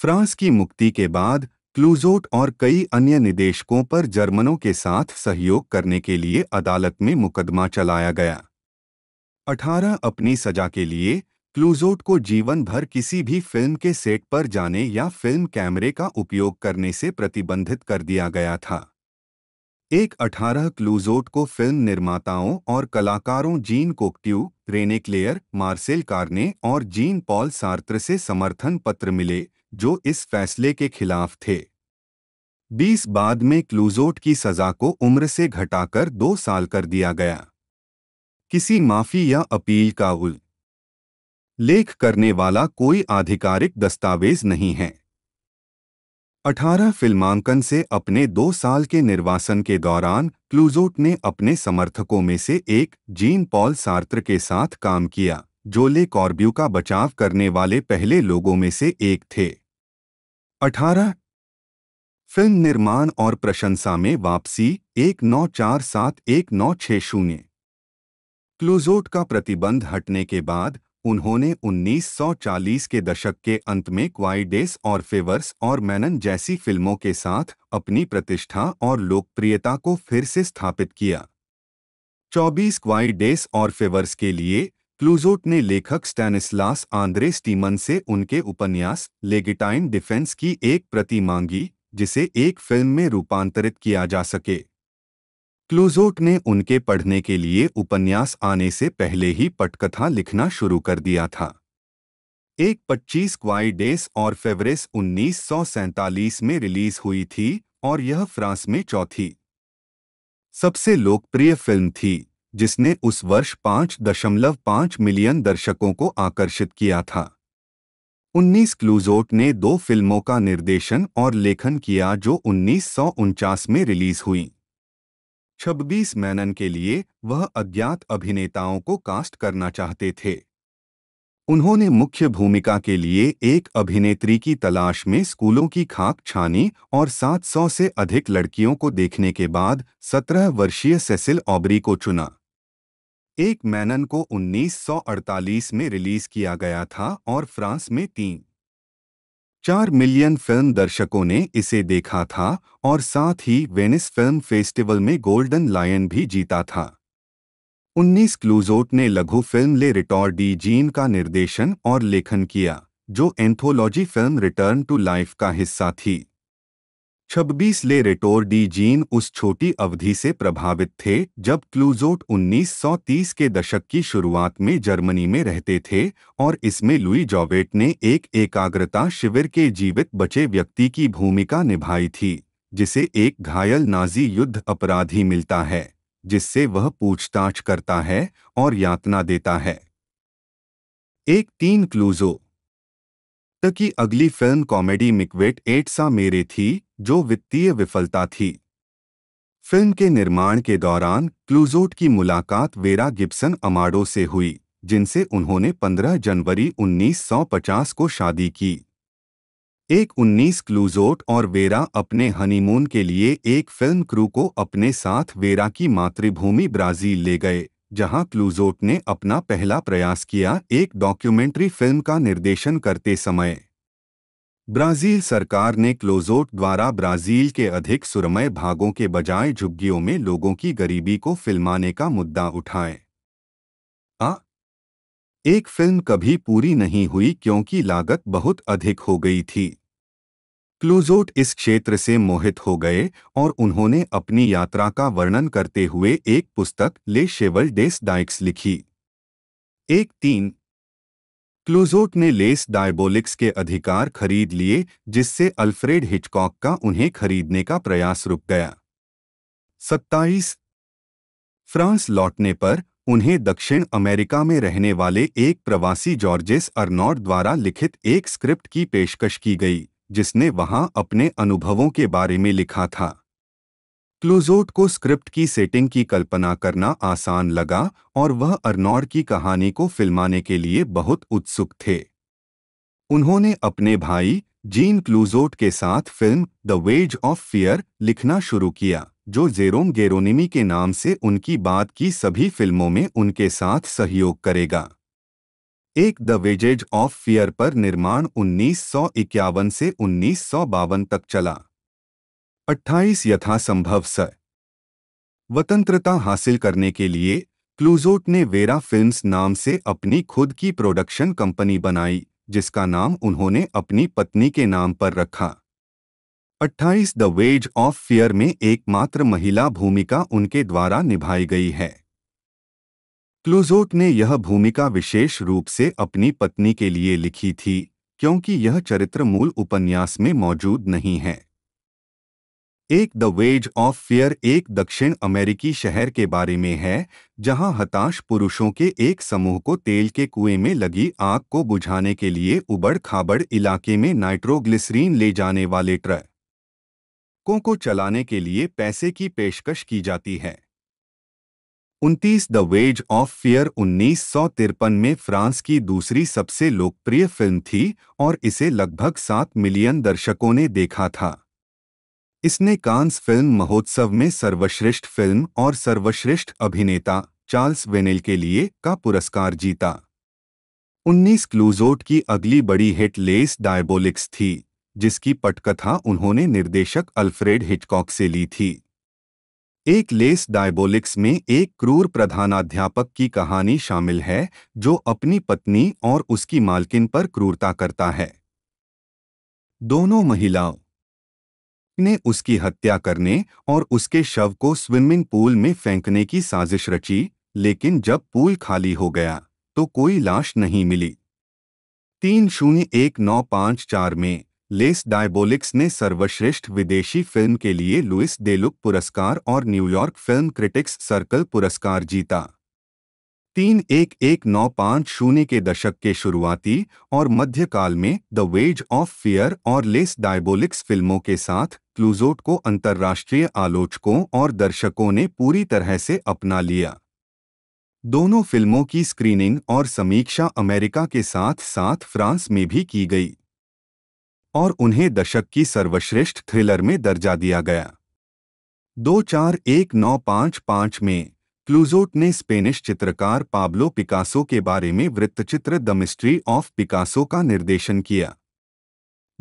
फ्रांस की मुक्ति के बाद क्लूजोट और कई अन्य निदेशकों पर जर्मनों के साथ सहयोग करने के लिए अदालत में मुकदमा चलाया गया 18 अपनी सजा के लिए क्लूजोट को जीवन भर किसी भी फिल्म के सेट पर जाने या फिल्म कैमरे का उपयोग करने से प्रतिबंधित कर दिया गया था एक 18 क्लूजोट को फिल्म निर्माताओं और कलाकारों Jean Cocteau Rene Clair Marcel Carne और जीन पॉल सार्त्र से समर्थन पत्र मिले जो इस फैसले के खिलाफ थे 20 बाद में क्लूजोट की सजा को उम्र से घटाकर दो साल कर दिया गया किसी माफी या अपील का उल लेख करने वाला कोई आधिकारिक दस्तावेज नहीं है 18 फिल्मांकन से अपने दो साल के निर्वासन के दौरान क्लूजोट ने अपने समर्थकों में से एक जीन पॉल सार्त्र के साथ काम किया जोले कॉर्ब्यू का बचाव करने वाले पहले लोगों में से एक थे अठारह फिल्म निर्माण और प्रशंसा में वापसी एक नौ चार सात एक नौ छह शून्य क्लोजोट का प्रतिबंध हटने के बाद उन्होंने 1940 के दशक के अंत में क्वाइडेस और फेवर्स और मैनन जैसी फिल्मों के साथ अपनी प्रतिष्ठा और लोकप्रियता को फिर से स्थापित किया 24 क्वाइडेस और फेवर्स के लिए क्लूजोट ने लेखक स्टैनिसलास आंद्रे स्टीमन से उनके उपन्यास लेगिटाइन डिफेंस की एक प्रति मांगी जिसे एक फिल्म में रूपांतरित किया जा सके क्लूजोट ने उनके पढ़ने के लिए उपन्यास आने से पहले ही पटकथा लिखना शुरू कर दिया था एक 25 क्वाइडेस और फेवरेस उन्नीस में रिलीज हुई थी और यह फ्रांस में चौथी सबसे लोकप्रिय फिल्म थी जिसने उस वर्ष 5.5 मिलियन दर्शकों को आकर्षित किया था 19 क्लूजोट ने दो फिल्मों का निर्देशन और लेखन किया जो उन्नीस में रिलीज हुई 26 मैनन के लिए वह अज्ञात अभिनेताओं को कास्ट करना चाहते थे उन्होंने मुख्य भूमिका के लिए एक अभिनेत्री की तलाश में स्कूलों की खाक छानी और 700 से अधिक लड़कियों को देखने के बाद 17 वर्षीय सेसिल ऑबरी को चुना एक मैनन को 1948 में रिलीज किया गया था और फ्रांस में तीन चार मिलियन फिल्म दर्शकों ने इसे देखा था और साथ ही वेनिस फिल्म फेस्टिवल में गोल्डन लायन भी जीता था उन्नीस क्लूजोट ने लघु फिल्म ले रिटॉर डी जीन का निर्देशन और लेखन किया जो anthology film return to life का हिस्सा थी छब्बीस ले रिटोर डी जीन उस छोटी अवधि से प्रभावित थे जब क्लूजोट 1930 के दशक की शुरुआत में जर्मनी में रहते थे और इसमें लुई जॉवेट ने एक एकाग्रता शिविर के जीवित बचे व्यक्ति की भूमिका निभाई थी जिसे एक घायल नाजी युद्ध अपराधी मिलता है जिससे वह पूछताछ करता है और यातना देता है एक तीन क्लूजो की अगली फिल्म कॉमेडी मिकवेट सा मेरे थी जो वित्तीय विफलता थी फिल्म के निर्माण के दौरान क्लूजोट की मुलाकात वेरा गिब्सन अमाडो से हुई जिनसे उन्होंने 15 जनवरी 1950 को शादी की एक 19 क्लूजोट और वेरा अपने हनीमून के लिए एक फिल्म क्रू को अपने साथ वेरा की मातृभूमि ब्राज़ील ले गए जहां क्लूजोट ने अपना पहला प्रयास किया एक डॉक्यूमेंट्री फिल्म का निर्देशन करते समय ब्राज़ील सरकार ने क्लोजोट द्वारा ब्राज़ील के अधिक सुरमय भागों के बजाय झुग्गियों में लोगों की गरीबी को फिल्माने का मुद्दा उठाए एक फिल्म कभी पूरी नहीं हुई क्योंकि लागत बहुत अधिक हो गई थी क्लूजोट इस क्षेत्र से मोहित हो गए और उन्होंने अपनी यात्रा का वर्णन करते हुए एक पुस्तक ले शेवल डेस डाइक्स लिखी एक तीन क्लूजोट ने लेस डायबोलिक्स के अधिकार खरीद लिए जिससे अल्फ्रेड हिचकॉक का उन्हें खरीदने का प्रयास रुक गया सत्ताईस फ्रांस लौटने पर उन्हें दक्षिण अमेरिका में रहने वाले एक प्रवासी जॉर्जेस अर्नॉड द्वारा लिखित एक स्क्रिप्ट की पेशकश की गई जिसने वहां अपने अनुभवों के बारे में लिखा था क्लोजोट को स्क्रिप्ट की सेटिंग की कल्पना करना आसान लगा और वह अर्नौर की कहानी को फिल्माने के लिए बहुत उत्सुक थे उन्होंने अपने भाई जीन क्लूजोट के साथ film the wage of fear लिखना शुरू किया जो जेरोम गेरोनिमी के नाम से उनकी बात की सभी फिल्मों में उनके साथ सहयोग करेगा एक द वेजेज ऑफ फियर पर निर्माण 1951 से उन्नीस तक चला 28 यथासंभव स स्वतंत्रता हासिल करने के लिए क्लूजोट ने वेरा फिल्म्स नाम से अपनी खुद की प्रोडक्शन कंपनी बनाई जिसका नाम उन्होंने अपनी पत्नी के नाम पर रखा अट्ठाईस द वेज ऑफ फियर में एकमात्र महिला भूमिका उनके द्वारा निभाई गई है क्लूजोट ने यह भूमिका विशेष रूप से अपनी पत्नी के लिए लिखी थी क्योंकि यह चरित्र मूल उपन्यास में मौजूद नहीं है एक द वेज ऑफ फियर एक दक्षिण अमेरिकी शहर के बारे में है जहां हताश पुरुषों के एक समूह को तेल के कुएं में लगी आग को बुझाने के लिए उबड़ खाबड़ इलाके में नाइट्रोग्लिसरीन ले जाने वाले ट्रक ग्राहकों को चलाने के लिए पैसे की पेशकश की जाती है उनतीस द वेज ऑफ फियर उन्नीस में फ्रांस की दूसरी सबसे लोकप्रिय फिल्म थी और इसे लगभग सात मिलियन दर्शकों ने देखा था इसने कांस फिल्म महोत्सव में सर्वश्रेष्ठ फिल्म और सर्वश्रेष्ठ अभिनेता चार्ल्स वेनेल के लिए का पुरस्कार जीता 19 क्लूजोट की अगली बड़ी हिट लेस डायबोलिक्स थी जिसकी पटकथा उन्होंने निर्देशक अल्फ्रेड हिचकॉक से ली थी एक लेस डायबोलिक्स में एक क्रूर प्रधानाध्यापक की कहानी शामिल है जो अपनी पत्नी और उसकी मालकिन पर क्रूरता करता है दोनों महिलाओं ने उसकी हत्या करने और उसके शव को स्विमिंग पूल में फेंकने की साजिश रची लेकिन जब पूल खाली हो गया तो कोई लाश नहीं मिली तीन शून्य एक नौ पांच चार में लेस डायबोलिक्स ने सर्वश्रेष्ठ विदेशी फिल्म के लिए लुइस डेलुक पुरस्कार और न्यूयॉर्क फिल्म क्रिटिक्स सर्कल पुरस्कार जीता तीन एक एक नौ पाँच शून्य के दशक के शुरुआती और मध्यकाल में द वेज ऑफ फियर और लेस डायबोलिक्स फिल्मों के साथ क्लूजोट को अंतर्राष्ट्रीय आलोचकों और दर्शकों ने पूरी तरह से अपना लिया दोनों फिल्मों की स्क्रीनिंग और समीक्षा अमेरिका के साथ साथ फ्रांस में भी की गई और उन्हें दशक की सर्वश्रेष्ठ थ्रिलर में दर्जा दिया गया दो चार एक नौ पाँच पाँच में क्लूजोट ने स्पेनिश चित्रकार पाब्लो पिकासो के बारे में वृत्तचित्र द मिस्ट्री ऑफ पिकासो का निर्देशन किया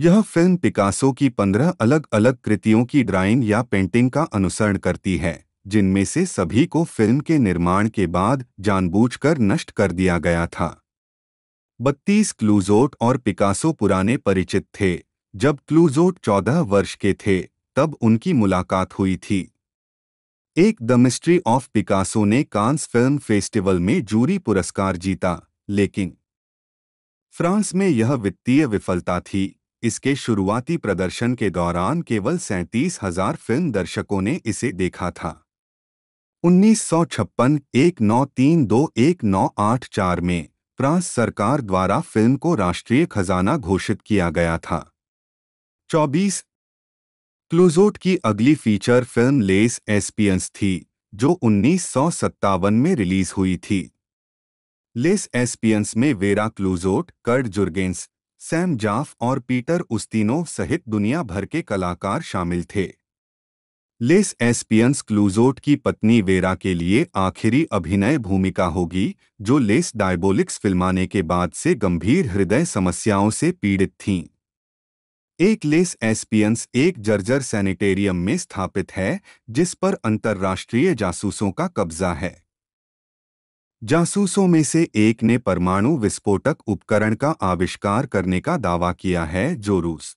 यह फिल्म पिकासो की पंद्रह अलग अलग कृतियों की ड्राइंग या पेंटिंग का अनुसरण करती है जिनमें से सभी को फिल्म के निर्माण के बाद जानबूझकर नष्ट कर दिया गया था बत्तीस क्लूजोट और पिकासो पुराने परिचित थे जब क्लूजोट चौदह वर्ष के थे तब उनकी मुलाकात हुई थी एक द मिस्ट्री ऑफ पिकासो ने कांस फिल्म फेस्टिवल में जूरी पुरस्कार जीता लेकिन फ्रांस में यह वित्तीय विफलता थी इसके शुरुआती प्रदर्शन के दौरान केवल सैंतीस हजार फिल्म दर्शकों ने इसे देखा था 1956 चार में फ्रांस सरकार द्वारा फिल्म को राष्ट्रीय खजाना घोषित किया गया था चौबीस क्लोजोट की अगली फीचर फिल्म लेस एस्पियंस थी जो उन्नीस में रिलीज हुई थी लेस एस्पियंस में Vera Clouzot Curd Jurgens Sam Jaffe और पीटर उस्तीनो सहित दुनिया भर के कलाकार शामिल थे लेस एस्पियंस क्लूजोट की पत्नी वेरा के लिए आखिरी अभिनय भूमिका होगी जो लेस डायबोलिक्स फिल्माने के बाद से गंभीर हृदय समस्याओं से पीड़ित थीं एक लेस एस्पियंस एक जर्जर सैनिटेरियम में स्थापित है जिस पर अंतर्राष्ट्रीय जासूसों का कब्जा है जासूसों में से एक ने परमाणु विस्फोटक उपकरण का आविष्कार करने का दावा किया है जो रूस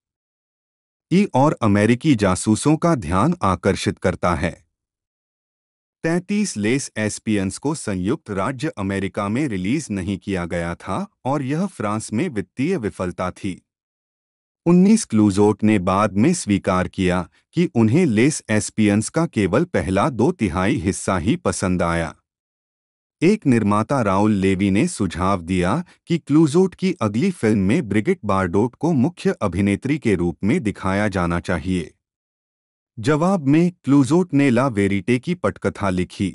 ई और अमेरिकी जासूसों का ध्यान आकर्षित करता है तैतीस लेस एस्पियंस को संयुक्त राज्य अमेरिका में रिलीज नहीं किया गया था और यह फ्रांस में वित्तीय विफलता थी 19 क्लूजोट ने बाद में स्वीकार किया कि उन्हें लेस एस्पियंस का केवल पहला दो तिहाई हिस्सा ही पसंद आया एक निर्माता राहुल लेवी ने सुझाव दिया कि क्लूजोट की अगली फिल्म में ब्रिगिट बारडोट को मुख्य अभिनेत्री के रूप में दिखाया जाना चाहिए जवाब में क्लूजोट ने ला वेरिटे की पटकथा लिखी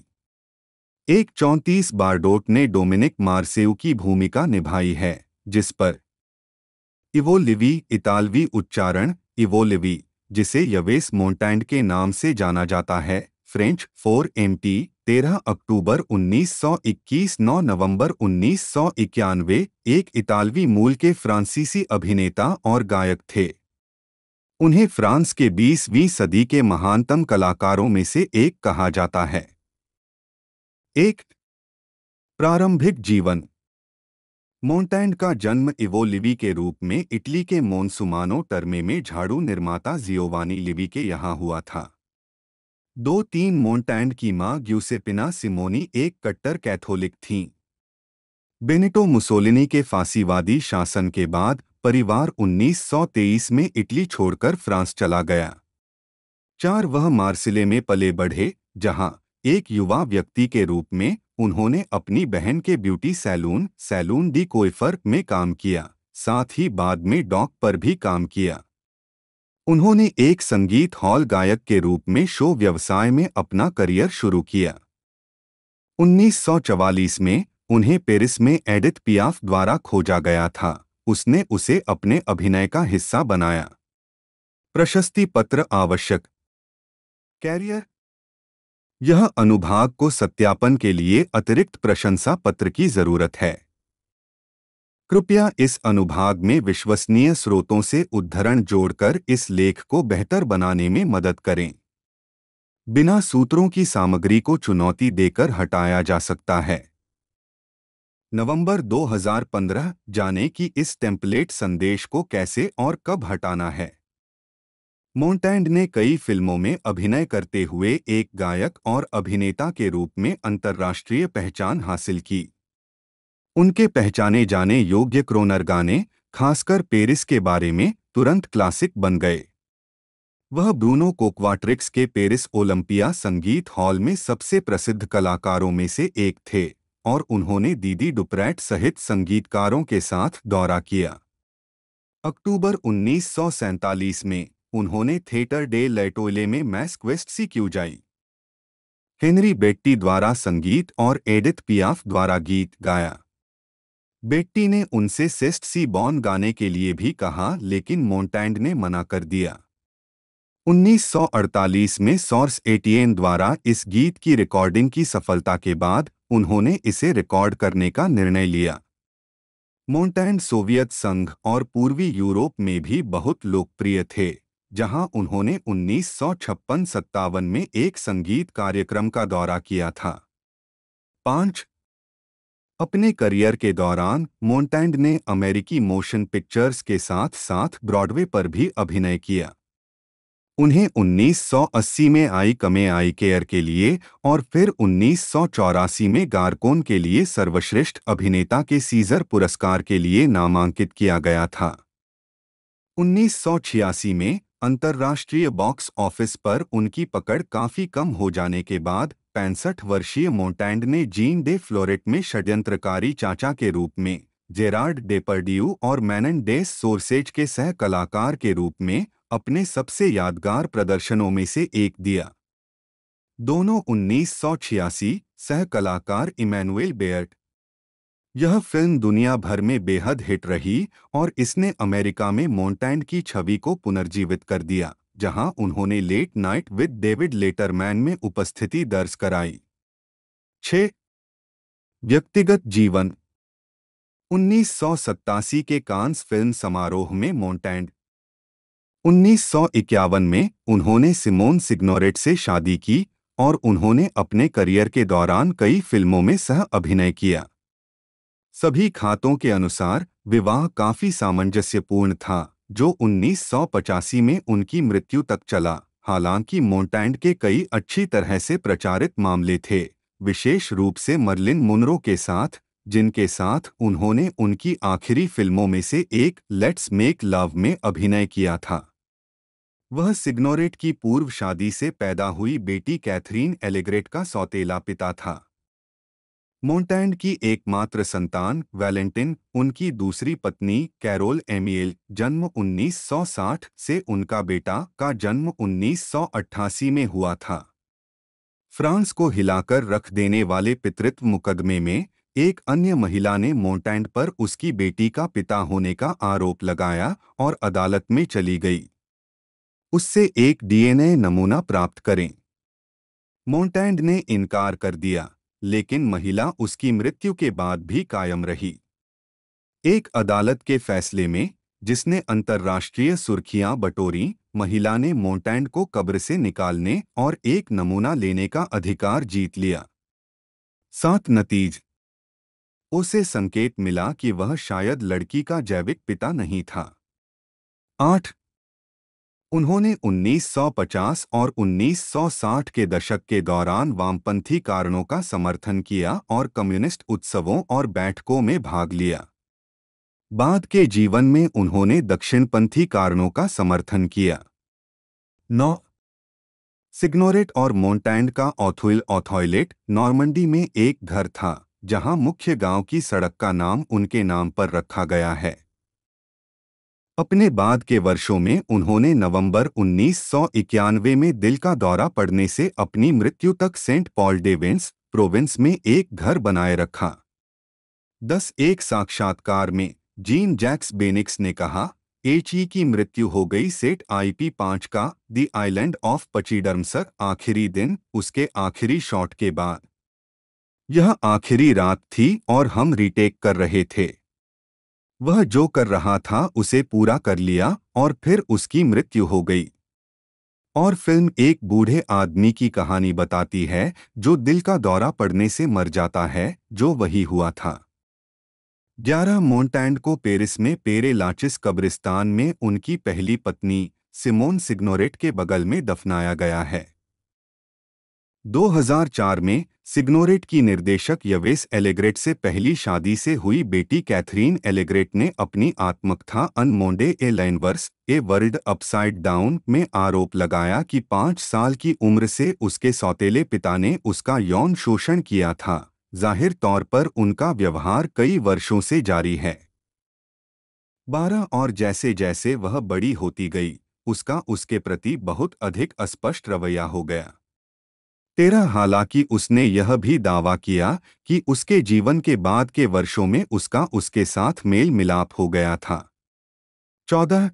एक चौंतीस बारडोट ने डोमिनिक मार्सेव की भूमिका निभाई है जिस पर इवोलिवी इतालवी उच्चारण इवोलिवी जिसे यवेस मोन्टैंड के नाम से जाना जाता है फ्रेंच फोर एम टी तेरह अक्टूबर 1921 9 नवंबर 1991 एक इतालवी मूल के फ्रांसीसी अभिनेता और गायक थे उन्हें फ्रांस के 20वीं सदी के महानतम कलाकारों में से एक कहा जाता है एक प्रारंभिक जीवन मोन्टैंड का जन्म इवो लिवी के रूप में इटली के मोनसुमानो टर्मे में झाड़ू निर्माता जियोवानी लिवी के यहाँ हुआ था दो तीन मोन्टैंड की मां ग्यूसेपिना सिमोनी एक कट्टर कैथोलिक थीं बेनिटो मुसोलिनी के फांसीवादी शासन के बाद परिवार 1923 में इटली छोड़कर फ्रांस चला गया चार वह मार्सिले में पले बढ़े जहां एक युवा व्यक्ति के रूप में उन्होंने अपनी बहन के beauty salon salon de coiffure में काम किया साथ ही बाद में डॉक पर भी काम किया उन्होंने एक संगीत हॉल गायक के रूप में शो व्यवसाय में अपना करियर शुरू किया 1944 में उन्हें पेरिस में एडिथ पियाफ द्वारा खोजा गया था उसने उसे अपने अभिनय का हिस्सा बनाया प्रशस्ति पत्र आवश्यक कैरियर यह अनुभाग को सत्यापन के लिए अतिरिक्त प्रशंसा पत्र की जरूरत है कृपया इस अनुभाग में विश्वसनीय स्रोतों से उद्धरण जोड़कर इस लेख को बेहतर बनाने में मदद करें बिना सूत्रों की सामग्री को चुनौती देकर हटाया जा सकता है नवंबर 2015 जाने कि इस टेम्पलेट संदेश को कैसे और कब हटाना है मोन्टैंड ने कई फिल्मों में अभिनय करते हुए एक गायक और अभिनेता के रूप में अंतर्राष्ट्रीय पहचान हासिल की उनके पहचाने जाने योग्य क्रोनर गाने खासकर पेरिस के बारे में तुरंत क्लासिक बन गए वह ब्रूनो कोक्वाट्रिक्स के पेरिस ओलंपिया संगीत हॉल में सबसे प्रसिद्ध कलाकारों में से एक थे और उन्होंने दीदी डुप्रैट सहित संगीतकारों के साथ दौरा किया अक्टूबर उन्नीस में उन्होंने थिएटर डे लेटोले में मैस क्वेस्ट सी क्यू जाई हेनरी बेट्टी द्वारा संगीत और एडिथ पियाफ द्वारा गीत गाया बेट्टी ने उनसे सेस्ट सी बॉन गाने के लिए भी कहा लेकिन मोन्टैंड ने मना कर दिया 1948 में सॉर्स एटीएन द्वारा इस गीत की रिकॉर्डिंग की सफलता के बाद उन्होंने इसे रिकॉर्ड करने का निर्णय लिया मोन्टैंड सोवियत संघ और पूर्वी यूरोप में भी बहुत लोकप्रिय थे जहां उन्होंने उन्नीस सौ छप्पन सत्तावन में एक संगीत कार्यक्रम का दौरा किया था पांच अपने करियर के दौरान मोन्टैंड ने अमेरिकी मोशन पिक्चर्स के साथ साथ ब्रॉडवे पर भी अभिनय किया उन्हें 1980 में आई कमे आई केयर के लिए और फिर उन्नीस में गारकोन के लिए सर्वश्रेष्ठ अभिनेता के सीजर पुरस्कार के लिए नामांकित किया गया था 1986 में अंतर्राष्ट्रीय बॉक्स ऑफिस पर उनकी पकड़ काफी कम हो जाने के बाद पैंसठ वर्षीय मोटैंड ने जीन डे फ्लोरेट में षड्यंत्रकारी चाचा के रूप में जेरार्ड डेपरडियू और मैनन डेस सोर्सेज के सह कलाकार के रूप में अपने सबसे यादगार प्रदर्शनों में से एक दिया दोनों उन्नीस सौ छियासी सह कलाकार इमैनुएल बेयर्ट यह फिल्म दुनिया भर में बेहद हिट रही और इसने अमेरिका में मोन्टैंड की छवि को पुनर्जीवित कर दिया जहां उन्होंने late night with David Letterman में उपस्थिति दर्ज कराई छे व्यक्तिगत जीवन उन्नीस के कांस फिल्म समारोह में मोन्टैंड उन्नीस में उन्होंने सिमोन सिग्नोरेट से शादी की और उन्होंने अपने करियर के दौरान कई फिल्मों में सह अभिनय किया सभी खातों के अनुसार विवाह काफी सामंजस्यपूर्ण था जो उन्नीस में उनकी मृत्यु तक चला हालांकि मोन्टैंड के कई अच्छी तरह से प्रचारित मामले थे विशेष रूप से मर्लिन मुनरो के साथ जिनके साथ उन्होंने उनकी आखिरी फिल्मों में से एक लेट्स मेक लव में अभिनय किया था वह सिग्नोरेट की पूर्व शादी से पैदा हुई बेटी कैथरीन एलिग्रेट का सौतेला पिता था मोन्टैंड की एकमात्र संतान वैलेंटिन उनकी दूसरी पत्नी कैरोल एमियल जन्म 1960 से उनका बेटा का जन्म 1988 में हुआ था फ्रांस को हिलाकर रख देने वाले पितृत्व मुकदमे में एक अन्य महिला ने मोन्टैंड पर उसकी बेटी का पिता होने का आरोप लगाया और अदालत में चली गई उससे एक डीएनए नमूना प्राप्त करें मोन्टैंड ने इनकार कर दिया लेकिन महिला उसकी मृत्यु के बाद भी कायम रही एक अदालत के फैसले में जिसने अंतर्राष्ट्रीय सुर्खियां बटोरी महिला ने मोन्टैंड को कब्र से निकालने और एक नमूना लेने का अधिकार जीत लिया सात नतीज उसे संकेत मिला कि वह शायद लड़की का जैविक पिता नहीं था आठ उन्होंने 1950 और 1960 के दशक के दौरान वामपंथी कारणों का समर्थन किया और कम्युनिस्ट उत्सवों और बैठकों में भाग लिया बाद के जीवन में उन्होंने दक्षिणपंथी कारणों का समर्थन किया नौ सिग्नोरेट और मोन्टैंड का ऑथुल ऑथॉयलेट नॉर्मंडी में एक घर था जहां मुख्य गांव की सड़क का नाम उनके नाम पर रखा गया है अपने बाद के वर्षों में उन्होंने नवंबर 1991 में दिल का दौरा पड़ने से अपनी मृत्यु तक सेंट पॉल डेविन्स प्रोविंस में एक घर बनाए रखा दस एक साक्षात्कार में जीन जैक्स बेनिक्स ने कहा एची की मृत्यु हो गई सेट आईपी पांच का दी आइलैंड ऑफ पचीडर्मसर आखिरी दिन उसके आखिरी शॉट के बाद यह आखिरी रात थी और हम रिटेक कर रहे थे वह जो कर रहा था उसे पूरा कर लिया और फिर उसकी मृत्यु हो गई और फिल्म एक बूढ़े आदमी की कहानी बताती है जो दिल का दौरा पड़ने से मर जाता है जो वही हुआ था ग्यारह मोन्टैंड को पेरिस में पेरे लाचिस कब्रिस्तान में उनकी पहली पत्नी सिमोन सिग्नोरेट के बगल में दफनाया गया है 2004 में सिग्नोरेट की निर्देशक यवेस एलेग्रेट से पहली शादी से हुई बेटी कैथरीन एलेग्रेट ने अपनी आत्मकथा un monde a l'envers a world upside down में आरोप लगाया कि पाँच साल की उम्र से उसके सौतेले पिता ने उसका यौन शोषण किया था जाहिर तौर पर उनका व्यवहार कई वर्षों से जारी है बारह और जैसे जैसे वह बड़ी होती गई उसका उसके प्रति बहुत अधिक अस्पष्ट रवैया हो गया तेरह हालांकि उसने यह भी दावा किया कि उसके जीवन के बाद के वर्षों में उसका उसके साथ मेल मिलाप हो गया था चौदह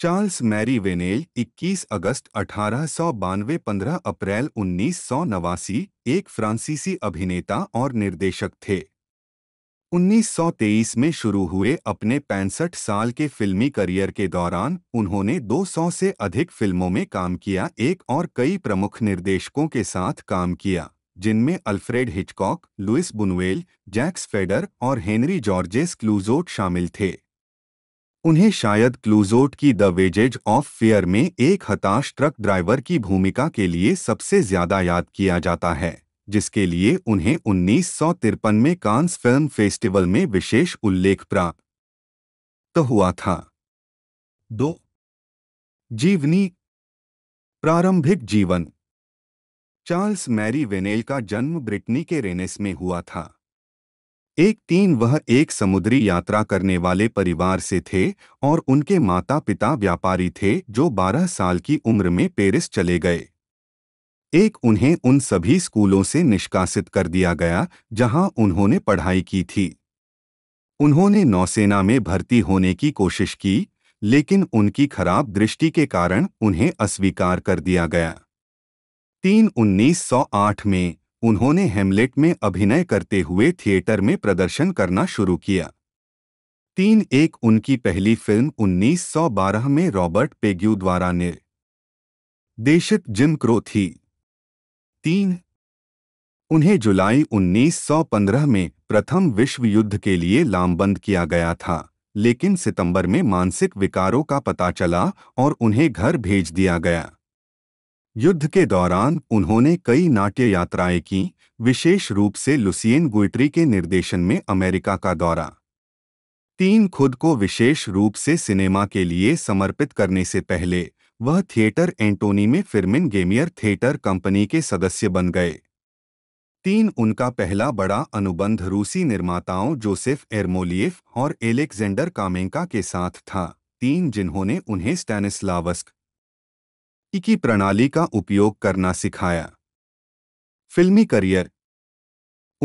चार्ल्स मैरी वेनेल 21 अगस्त अठारह सौ बानवे पंद्रह अप्रैल उन्नीस सौ नवासी एक फ्रांसीसी अभिनेता और निर्देशक थे 1923 में शुरू हुए अपने पैंसठ साल के फिल्मी करियर के दौरान उन्होंने 200 से अधिक फिल्मों में काम किया एक और कई प्रमुख निर्देशकों के साथ काम किया जिनमें Alfred Hitchcock Luis Bunuel Jacques Feyder और हेनरी जॉर्जेस क्लूजोट शामिल थे उन्हें शायद क्लूजोट की द वेजेज ऑफ फेयर में एक हताश ट्रक ड्राइवर की भूमिका के लिए सबसे ज्यादा याद किया जाता है जिसके लिए उन्हें उन्नीस में कांस फिल्म फेस्टिवल में विशेष उल्लेख प्राप्त तो हुआ था दो जीवनी प्रारंभिक जीवन चार्ल्स मैरी वेनेल का जन्म ब्रिटनी के रेनेस में हुआ था एक तीन वह एक समुद्री यात्रा करने वाले परिवार से थे और उनके माता पिता व्यापारी थे जो 12 साल की उम्र में पेरिस चले गए एक उन्हें उन सभी स्कूलों से निष्कासित कर दिया गया जहां उन्होंने पढ़ाई की थी उन्होंने नौसेना में भर्ती होने की कोशिश की लेकिन उनकी खराब दृष्टि के कारण उन्हें अस्वीकार कर दिया गया तीन आठ में उन्होंने हेमलेट में अभिनय करते हुए थिएटर में प्रदर्शन करना शुरू किया तीन एक उनकी पहली फिल्म 1912 में रॉबर्ट पेग्यू द्वारा निर्देशित जिम क्रो थी तीन उन्हें जुलाई 1915 में प्रथम विश्व युद्ध के लिए लामबंद किया गया था लेकिन सितंबर में मानसिक विकारों का पता चला और उन्हें घर भेज दिया गया युद्ध के दौरान उन्होंने कई नाट्य यात्राएं की विशेष रूप से लुसियन गुइट्री के निर्देशन में अमेरिका का दौरा तीन खुद को विशेष रूप से सिनेमा के लिए समर्पित करने से पहले वह थिएटर एंटोनी में फिरमिन गेमियर थिएटर कंपनी के सदस्य बन गए तीन उनका पहला बड़ा अनुबंध रूसी निर्माताओं जोसेफ एरमोलियफ और एलेक्जेंडर कामेंका के साथ था तीन जिन्होंने उन्हें स्टैनिस्लावस्क की प्रणाली का उपयोग करना सिखाया फिल्मी करियर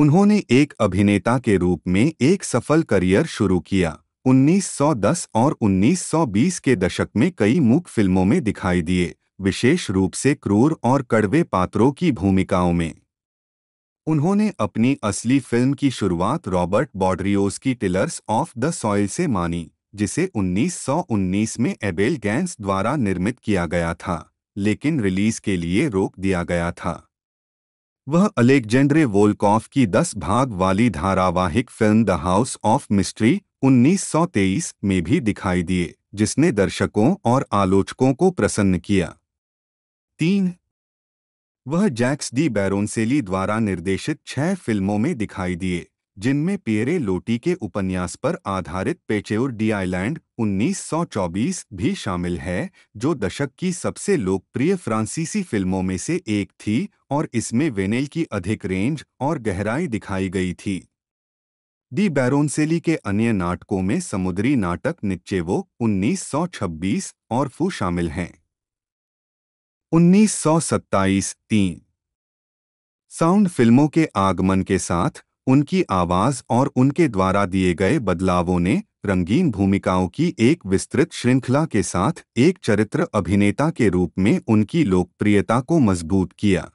उन्होंने एक अभिनेता के रूप में एक सफल करियर शुरू किया 1910 और 1920 के दशक में कई मूक फिल्मों में दिखाई दिए विशेष रूप से क्रूर और कड़वे पात्रों की भूमिकाओं में उन्होंने अपनी असली फिल्म की शुरुआत रॉबर्ट बॉड्रियोस की टिलर्स ऑफ द सॉइल से मानी जिसे 1919 में एबेल गैंस द्वारा निर्मित किया गया था लेकिन रिलीज के लिए रोक दिया गया था वह अलेक्जेंड्रे वोल्कॉफ की दस भाग वाली धारावाहिक film the house of mystery 1923 में भी दिखाई दिए जिसने दर्शकों और आलोचकों को प्रसन्न किया तीन वह जैक्स डी बैरोनसेली द्वारा निर्देशित छह फिल्मों में दिखाई दिए जिनमें पियरे लोटी के उपन्यास पर आधारित पेचेउर डी आइलैंड 1924 भी शामिल है जो दशक की सबसे लोकप्रिय फ्रांसीसी फिल्मों में से एक थी और इसमें वेनेल की अधिक रेंज और गहराई दिखाई गई थी डी बैरोनसेली के अन्य नाटकों में समुद्री नाटक निच्चेवो 1926 और फू शामिल हैं 1927 तीन साउंड फिल्मों के आगमन के साथ उनकी आवाज और उनके द्वारा दिए गए बदलावों ने रंगीन भूमिकाओं की एक विस्तृत श्रृंखला के साथ एक चरित्र अभिनेता के रूप में उनकी लोकप्रियता को मजबूत किया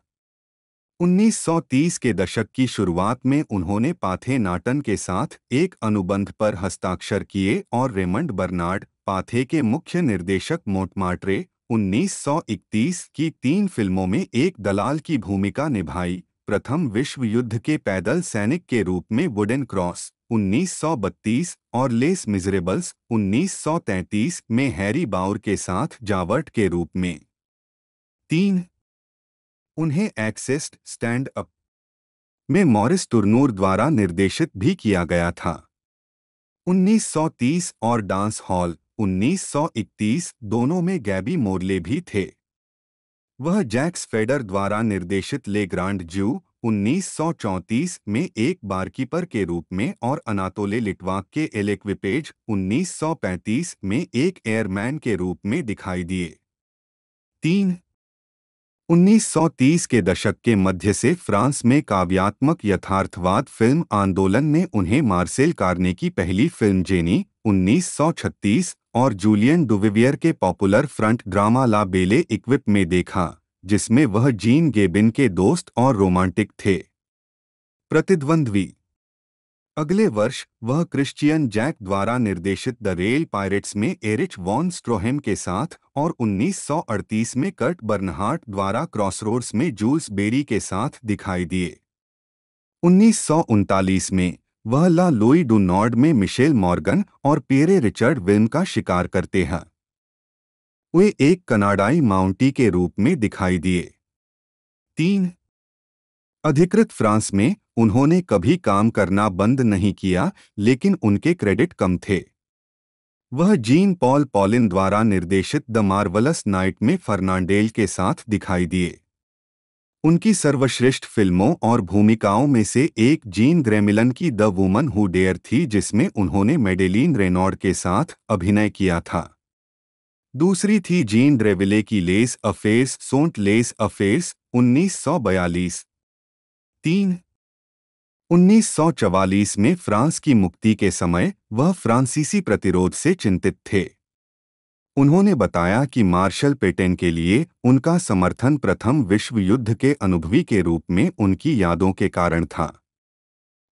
1930 के दशक की शुरुआत में उन्होंने पाथे नाटन के साथ एक अनुबंध पर हस्ताक्षर किए और रेमंड बर्नार्ड पाथे के मुख्य निर्देशक मोटमार्ट्रे 1931 की तीन फिल्मों में एक दलाल की भूमिका निभाई प्रथम विश्व युद्ध के पैदल सैनिक के रूप में वुडन क्रॉस 1932 और लेस मिजरेबल्स 1933 में हैरी बाउर के साथ जावर्ट के रूप में तीन उन्हें एक्सेस्ड स्टैंड अप में मॉरिस तुरनूर द्वारा निर्देशित भी किया गया था 1930 और डांस हॉल 1931 दोनों में गैबी मोरले भी थे वह जैक्स फेडर द्वारा निर्देशित ले ग्रांड ज्यू 1934 में एक बारकीपर के रूप में और अनातोले लिटवाक के एलेक्विपेज 1935 में एक एयरमैन के रूप में दिखाई दिए तीन 1930 के दशक के मध्य से फ्रांस में काव्यात्मक यथार्थवाद फिल्म आंदोलन ने उन्हें मार्सेल कारने की पहली फिल्म जेनी 1936 और जूलियन डुविवियर के पॉपुलर फ्रंट ड्रामा ला बेले इक्विप में देखा जिसमें वह जीन गेबिन के दोस्त और रोमांटिक थे प्रतिद्वंद्वी अगले वर्ष वह क्रिश्चियन जैक द्वारा निर्देशित द रेल पायरेट्स में एरिच वॉन स्ट्रोहेम के साथ और 1938 में कर्ट बर्नहार्ट द्वारा क्रॉसरोड्स में जूल्स बेरी के साथ दिखाई दिए उन्नीस में वह ला लोई डू नॉर्ड में मिशेल मॉर्गन और पेरे रिचर्ड विल्म का शिकार करते हैं वे एक कनाडाई माउंटी के रूप में दिखाई दिए तीन अधिकृत फ्रांस में उन्होंने कभी काम करना बंद नहीं किया लेकिन उनके क्रेडिट कम थे वह जीन पॉल पॉलिन द्वारा निर्देशित द मार्वलस नाइट में फर्नांडेल के साथ दिखाई दिए उनकी सर्वश्रेष्ठ फिल्मों और भूमिकाओं में से एक जीन ग्रेमिलन की द वुमन हु डेयर थी जिसमें उन्होंने मेडेलिन रेनॉर्ड के साथ अभिनय किया था दूसरी थी जीन ड्रेविले की लेस अफेस सोंट लेस अफेस 1942 तीन 1944 में फ्रांस की मुक्ति के समय वह फ्रांसीसी प्रतिरोध से चिंतित थे उन्होंने बताया कि मार्शल पेटेन के लिए उनका समर्थन प्रथम विश्व युद्ध के अनुभवी के रूप में उनकी यादों के कारण था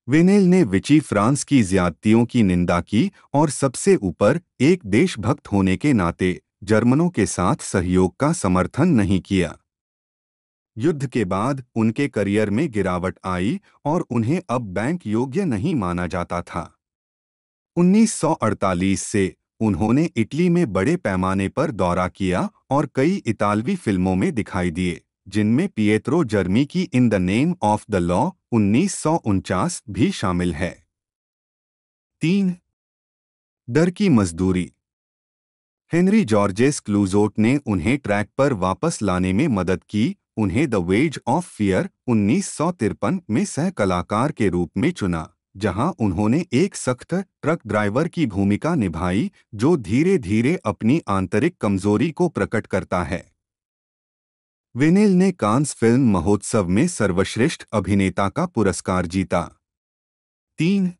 वेनेल ने विची फ्रांस की ज्यादतियों की निंदा की और सबसे ऊपर एक देशभक्त होने के नाते जर्मनों के साथ सहयोग का समर्थन नहीं किया युद्ध के बाद उनके करियर में गिरावट आई और उन्हें अब बैंक योग्य नहीं माना जाता था 1948 से उन्होंने इटली में बड़े पैमाने पर दौरा किया और कई इतालवी फिल्मों में दिखाई दिए जिनमें पिएत्रो जर्मी की in the name of the law उन्नीस भी शामिल है तीन डर की मजदूरी हेनरी जॉर्जेस क्लूजोट ने उन्हें ट्रैक पर वापस लाने में मदद की उन्हें द वेज ऑफ फियर उन्नीस में सह कलाकार के रूप में चुना जहां उन्होंने एक सख्त ट्रक ड्राइवर की भूमिका निभाई जो धीरे धीरे अपनी आंतरिक कमजोरी को प्रकट करता है विनिल ने कांस फिल्म महोत्सव में सर्वश्रेष्ठ अभिनेता का पुरस्कार जीता तीन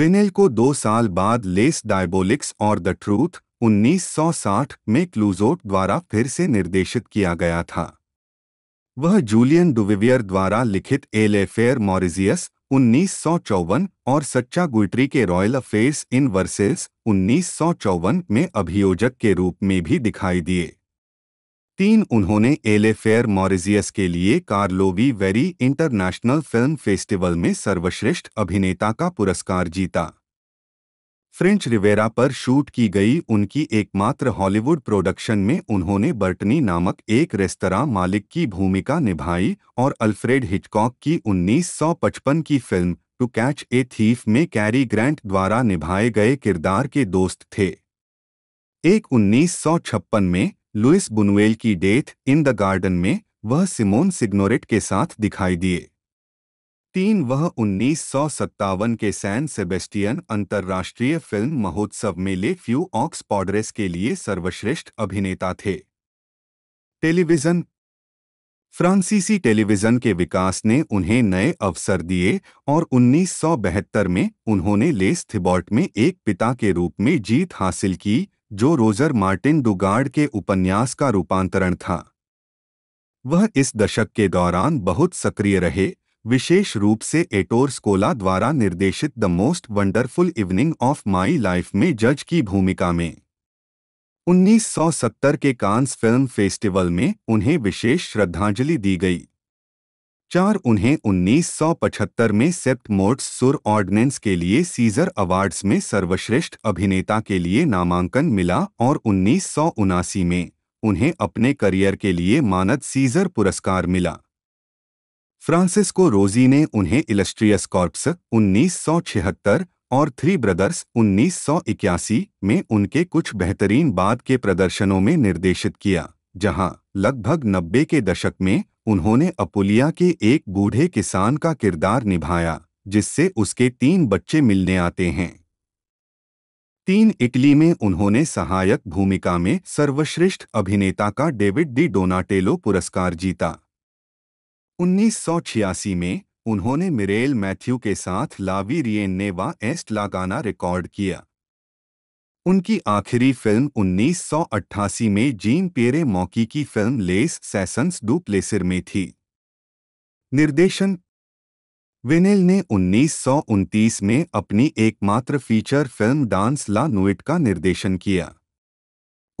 विनिल को दो साल बाद लेस डायबोलिक्स और द ट्रूथ 1960 में क्लूजोट द्वारा फिर से निर्देशित किया गया था वह जूलियन डुविवियर द्वारा लिखित एल एफेयर मॉरिजियस उन्नीस और सच्चा गुइट्री के रॉयल अफेयर्स इन वर्सेस उन्नीस में अभियोजक के रूप में भी दिखाई दिए तीन उन्होंने एले फेयर मॉरिजियस के लिए Karlovy Vary international film festival में सर्वश्रेष्ठ अभिनेता का पुरस्कार जीता फ्रेंच रिवेरा पर शूट की गई उनकी एकमात्र हॉलीवुड प्रोडक्शन में उन्होंने बर्टनी नामक एक रेस्तरा मालिक की भूमिका निभाई और अल्फ्रेड हिचकॉक की 1955 की film to catch a thief में कैरी ग्रैंट द्वारा निभाए गए किरदार के दोस्त थे एक 1956 में लुइस बुनुएल की डेथ इन द गार्डन में वह सिमोन सिग्नोरेट के साथ दिखाई दिए तीन वह उन्नीस के सैन सेबेस्टियन अंतर्राष्ट्रीय फिल्म महोत्सव में ले फ्यू ऑक्स पॉडरेस के लिए सर्वश्रेष्ठ अभिनेता थे टेलीविज़न फ्रांसीसी टेलीविज़न के विकास ने उन्हें नए अवसर दिए और उन्नीस में उन्होंने लेस थिबॉर्ट में एक पिता के रूप में जीत हासिल की जो रोजर मार्टिन डुगार्ड के उपन्यास का रूपांतरण था वह इस दशक के दौरान बहुत सक्रिय रहे विशेष रूप से एटोर स्कोला द्वारा निर्देशित the most wonderful evening of my life में जज की भूमिका में 1970 के कांस फिल्म फेस्टिवल में उन्हें विशेष श्रद्धांजलि दी गई चार उन्हें 1975 में सेप्ट मोर्ट्स सुर ऑर्डिनेंस के लिए सीजर अवार्ड्स में सर्वश्रेष्ठ अभिनेता के लिए नामांकन मिला और उन्नीस में उन्हें अपने करियर के लिए मानद सीजर पुरस्कार मिला फ्रांसिस्को रोजी ने उन्हें इलस्ट्रियस कॉर्प्स 1976 और थ्री ब्रदर्स 1981 में उनके कुछ बेहतरीन बाद के प्रदर्शनों में निर्देशित किया जहां लगभग नब्बे के दशक में उन्होंने अपुलिया के एक बूढ़े किसान का किरदार निभाया जिससे उसके तीन बच्चे मिलने आते हैं तीन इटली में उन्होंने सहायक भूमिका में सर्वश्रेष्ठ अभिनेता का डेविड डी डोनाटेलो पुरस्कार जीता उन्नीस में उन्होंने मिरेल मैथ्यू के साथ लावी रियन नेवा एस्ट लागाना रिकॉर्ड किया उनकी आखिरी फिल्म 1988 में जीन पेरे मौकी की film Les Saisons du Plaisir में थी निर्देशन विनेल ने उन्नीस में अपनी एकमात्र feature film Dans la Nuit का निर्देशन किया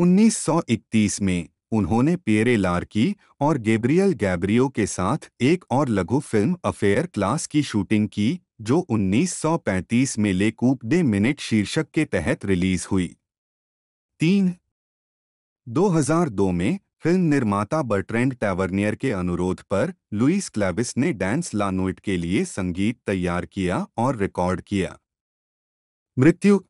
1931 में उन्होंने पियरे लार्की और गेब्रियल गैब्रियो के साथ एक और लघु फिल्म अफेयर क्लास की शूटिंग की जो 1935 में ले कूप दे मिनट शीर्षक के तहत रिलीज हुई तीन 2002 में फिल्म निर्माता बर्ट्रेंड टैवर्नियर के अनुरोध पर लुइस क्लेविस ने डैंस लानोइट के लिए संगीत तैयार किया और रिकॉर्ड किया मृत्यु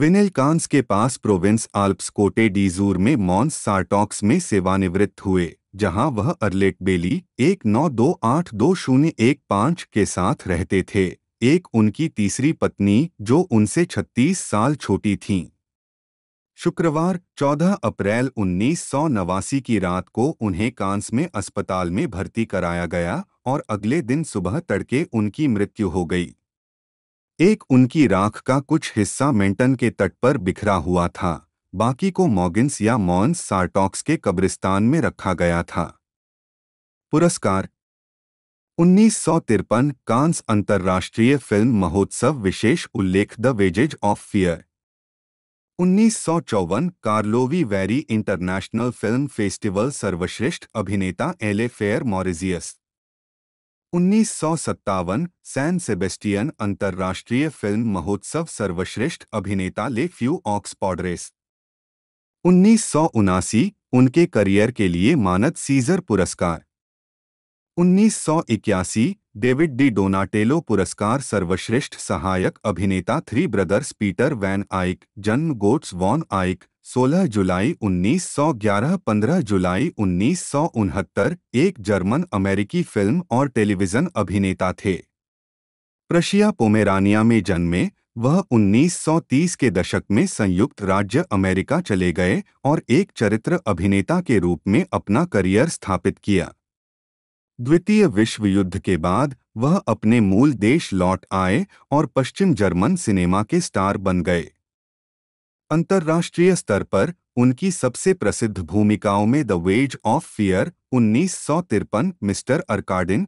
विनेल कांस के पास प्रोविंस आल्प्स कोटे डीजूर में मॉन्स सार्टॉक्स में सेवानिवृत्त हुए जहां वह अर्लेट बेली एक नौ दो आठ दो शून्य एक पाँच के साथ रहते थे एक उनकी तीसरी पत्नी जो उनसे 36 साल छोटी थीं शुक्रवार 14 अप्रैल उन्नीस की रात को उन्हें कांस में अस्पताल में भर्ती कराया गया और अगले दिन सुबह तड़के उनकी मृत्यु हो गई एक उनकी राख का कुछ हिस्सा मेंटन के तट पर बिखरा हुआ था बाकी को मॉगिन्स या मॉन्स सार्टॉक्स के कब्रिस्तान में रखा गया था पुरस्कार उन्नीस कांस अंतर्राष्ट्रीय फिल्म महोत्सव विशेष उल्लेख द वेजेज ऑफ फियर उन्नीस Karlovy Vary international film festival सर्वश्रेष्ठ अभिनेता एले फेयर मॉरिजियस उन्नीस सौ सत्तावन सैन सेबेस्टियन अंतर्राष्ट्रीय फिल्म महोत्सव सर्वश्रेष्ठ अभिनेता ले फ्यू ऑक्स पॉडरेस उन्नीस सौ उनासी उनके करियर के लिए मानद सीजर पुरस्कार उन्नीस सौ इक्यासी डेविड डी डोनाटेलो पुरस्कार सर्वश्रेष्ठ सहायक अभिनेता थ्री ब्रदर्स पीटर वैन आइक जन्म गोट्स वॉन आइक 16 जुलाई 1911 15 जुलाई उन्नीस एक जर्मन अमेरिकी फिल्म और टेलीविज़न अभिनेता थे प्रशिया पोमेरानिया में जन्मे वह 1930 के दशक में संयुक्त राज्य अमेरिका चले गए और एक चरित्र अभिनेता के रूप में अपना करियर स्थापित किया द्वितीय विश्व युद्ध के बाद वह अपने मूल देश लौट आए और पश्चिम जर्मन सिनेमा के स्टार बन गए अंतर्राष्ट्रीय स्तर पर उनकी सबसे प्रसिद्ध भूमिकाओं में द वेज ऑफ फियर उन्नीस सौ तिरपन मिस्टर अर्काडिन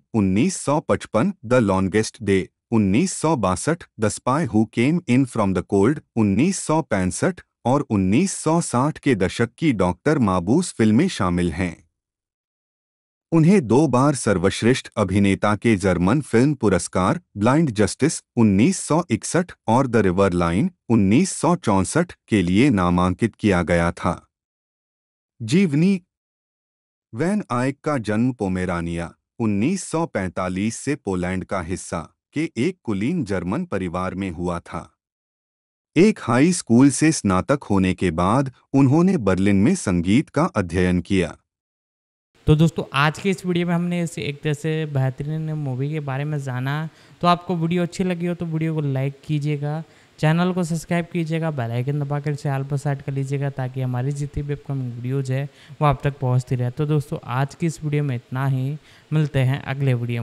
पचपन द लॉन्गेस्ट डे उन्नीस सौ बासठ the spy who came in from the cold उन्नीस सौ पैंसठ और 1960 के दशक की डॉक्टर माबूस फिल्में शामिल हैं उन्हें दो बार सर्वश्रेष्ठ अभिनेता के जर्मन फिल्म पुरस्कार ब्लाइंड जस्टिस 1961 और द रिवर लाइन 1964 के लिए नामांकित किया गया था जीवनी वैन आयक का जन्म पोमेरानिया 1945 से पोलैंड का हिस्सा के एक कुलीन जर्मन परिवार में हुआ था एक हाई स्कूल से स्नातक होने के बाद उन्होंने बर्लिन में संगीत का अध्ययन किया तो दोस्तों आज के इस वीडियो में हमने इस एक तरह से बेहतरीन मूवी के बारे में जाना तो आपको वीडियो अच्छी लगी हो तो वीडियो को लाइक कीजिएगा चैनल को सब्सक्राइब कीजिएगा बेल आइकन दबा कर से आल पर सेट कर लीजिएगा ताकि हमारी जितनी भी अपकमिंग वीडियोज़ है वो आप तक पहुंचती रहे तो दोस्तों आज की इस वीडियो में इतना ही मिलते हैं अगले वीडियो में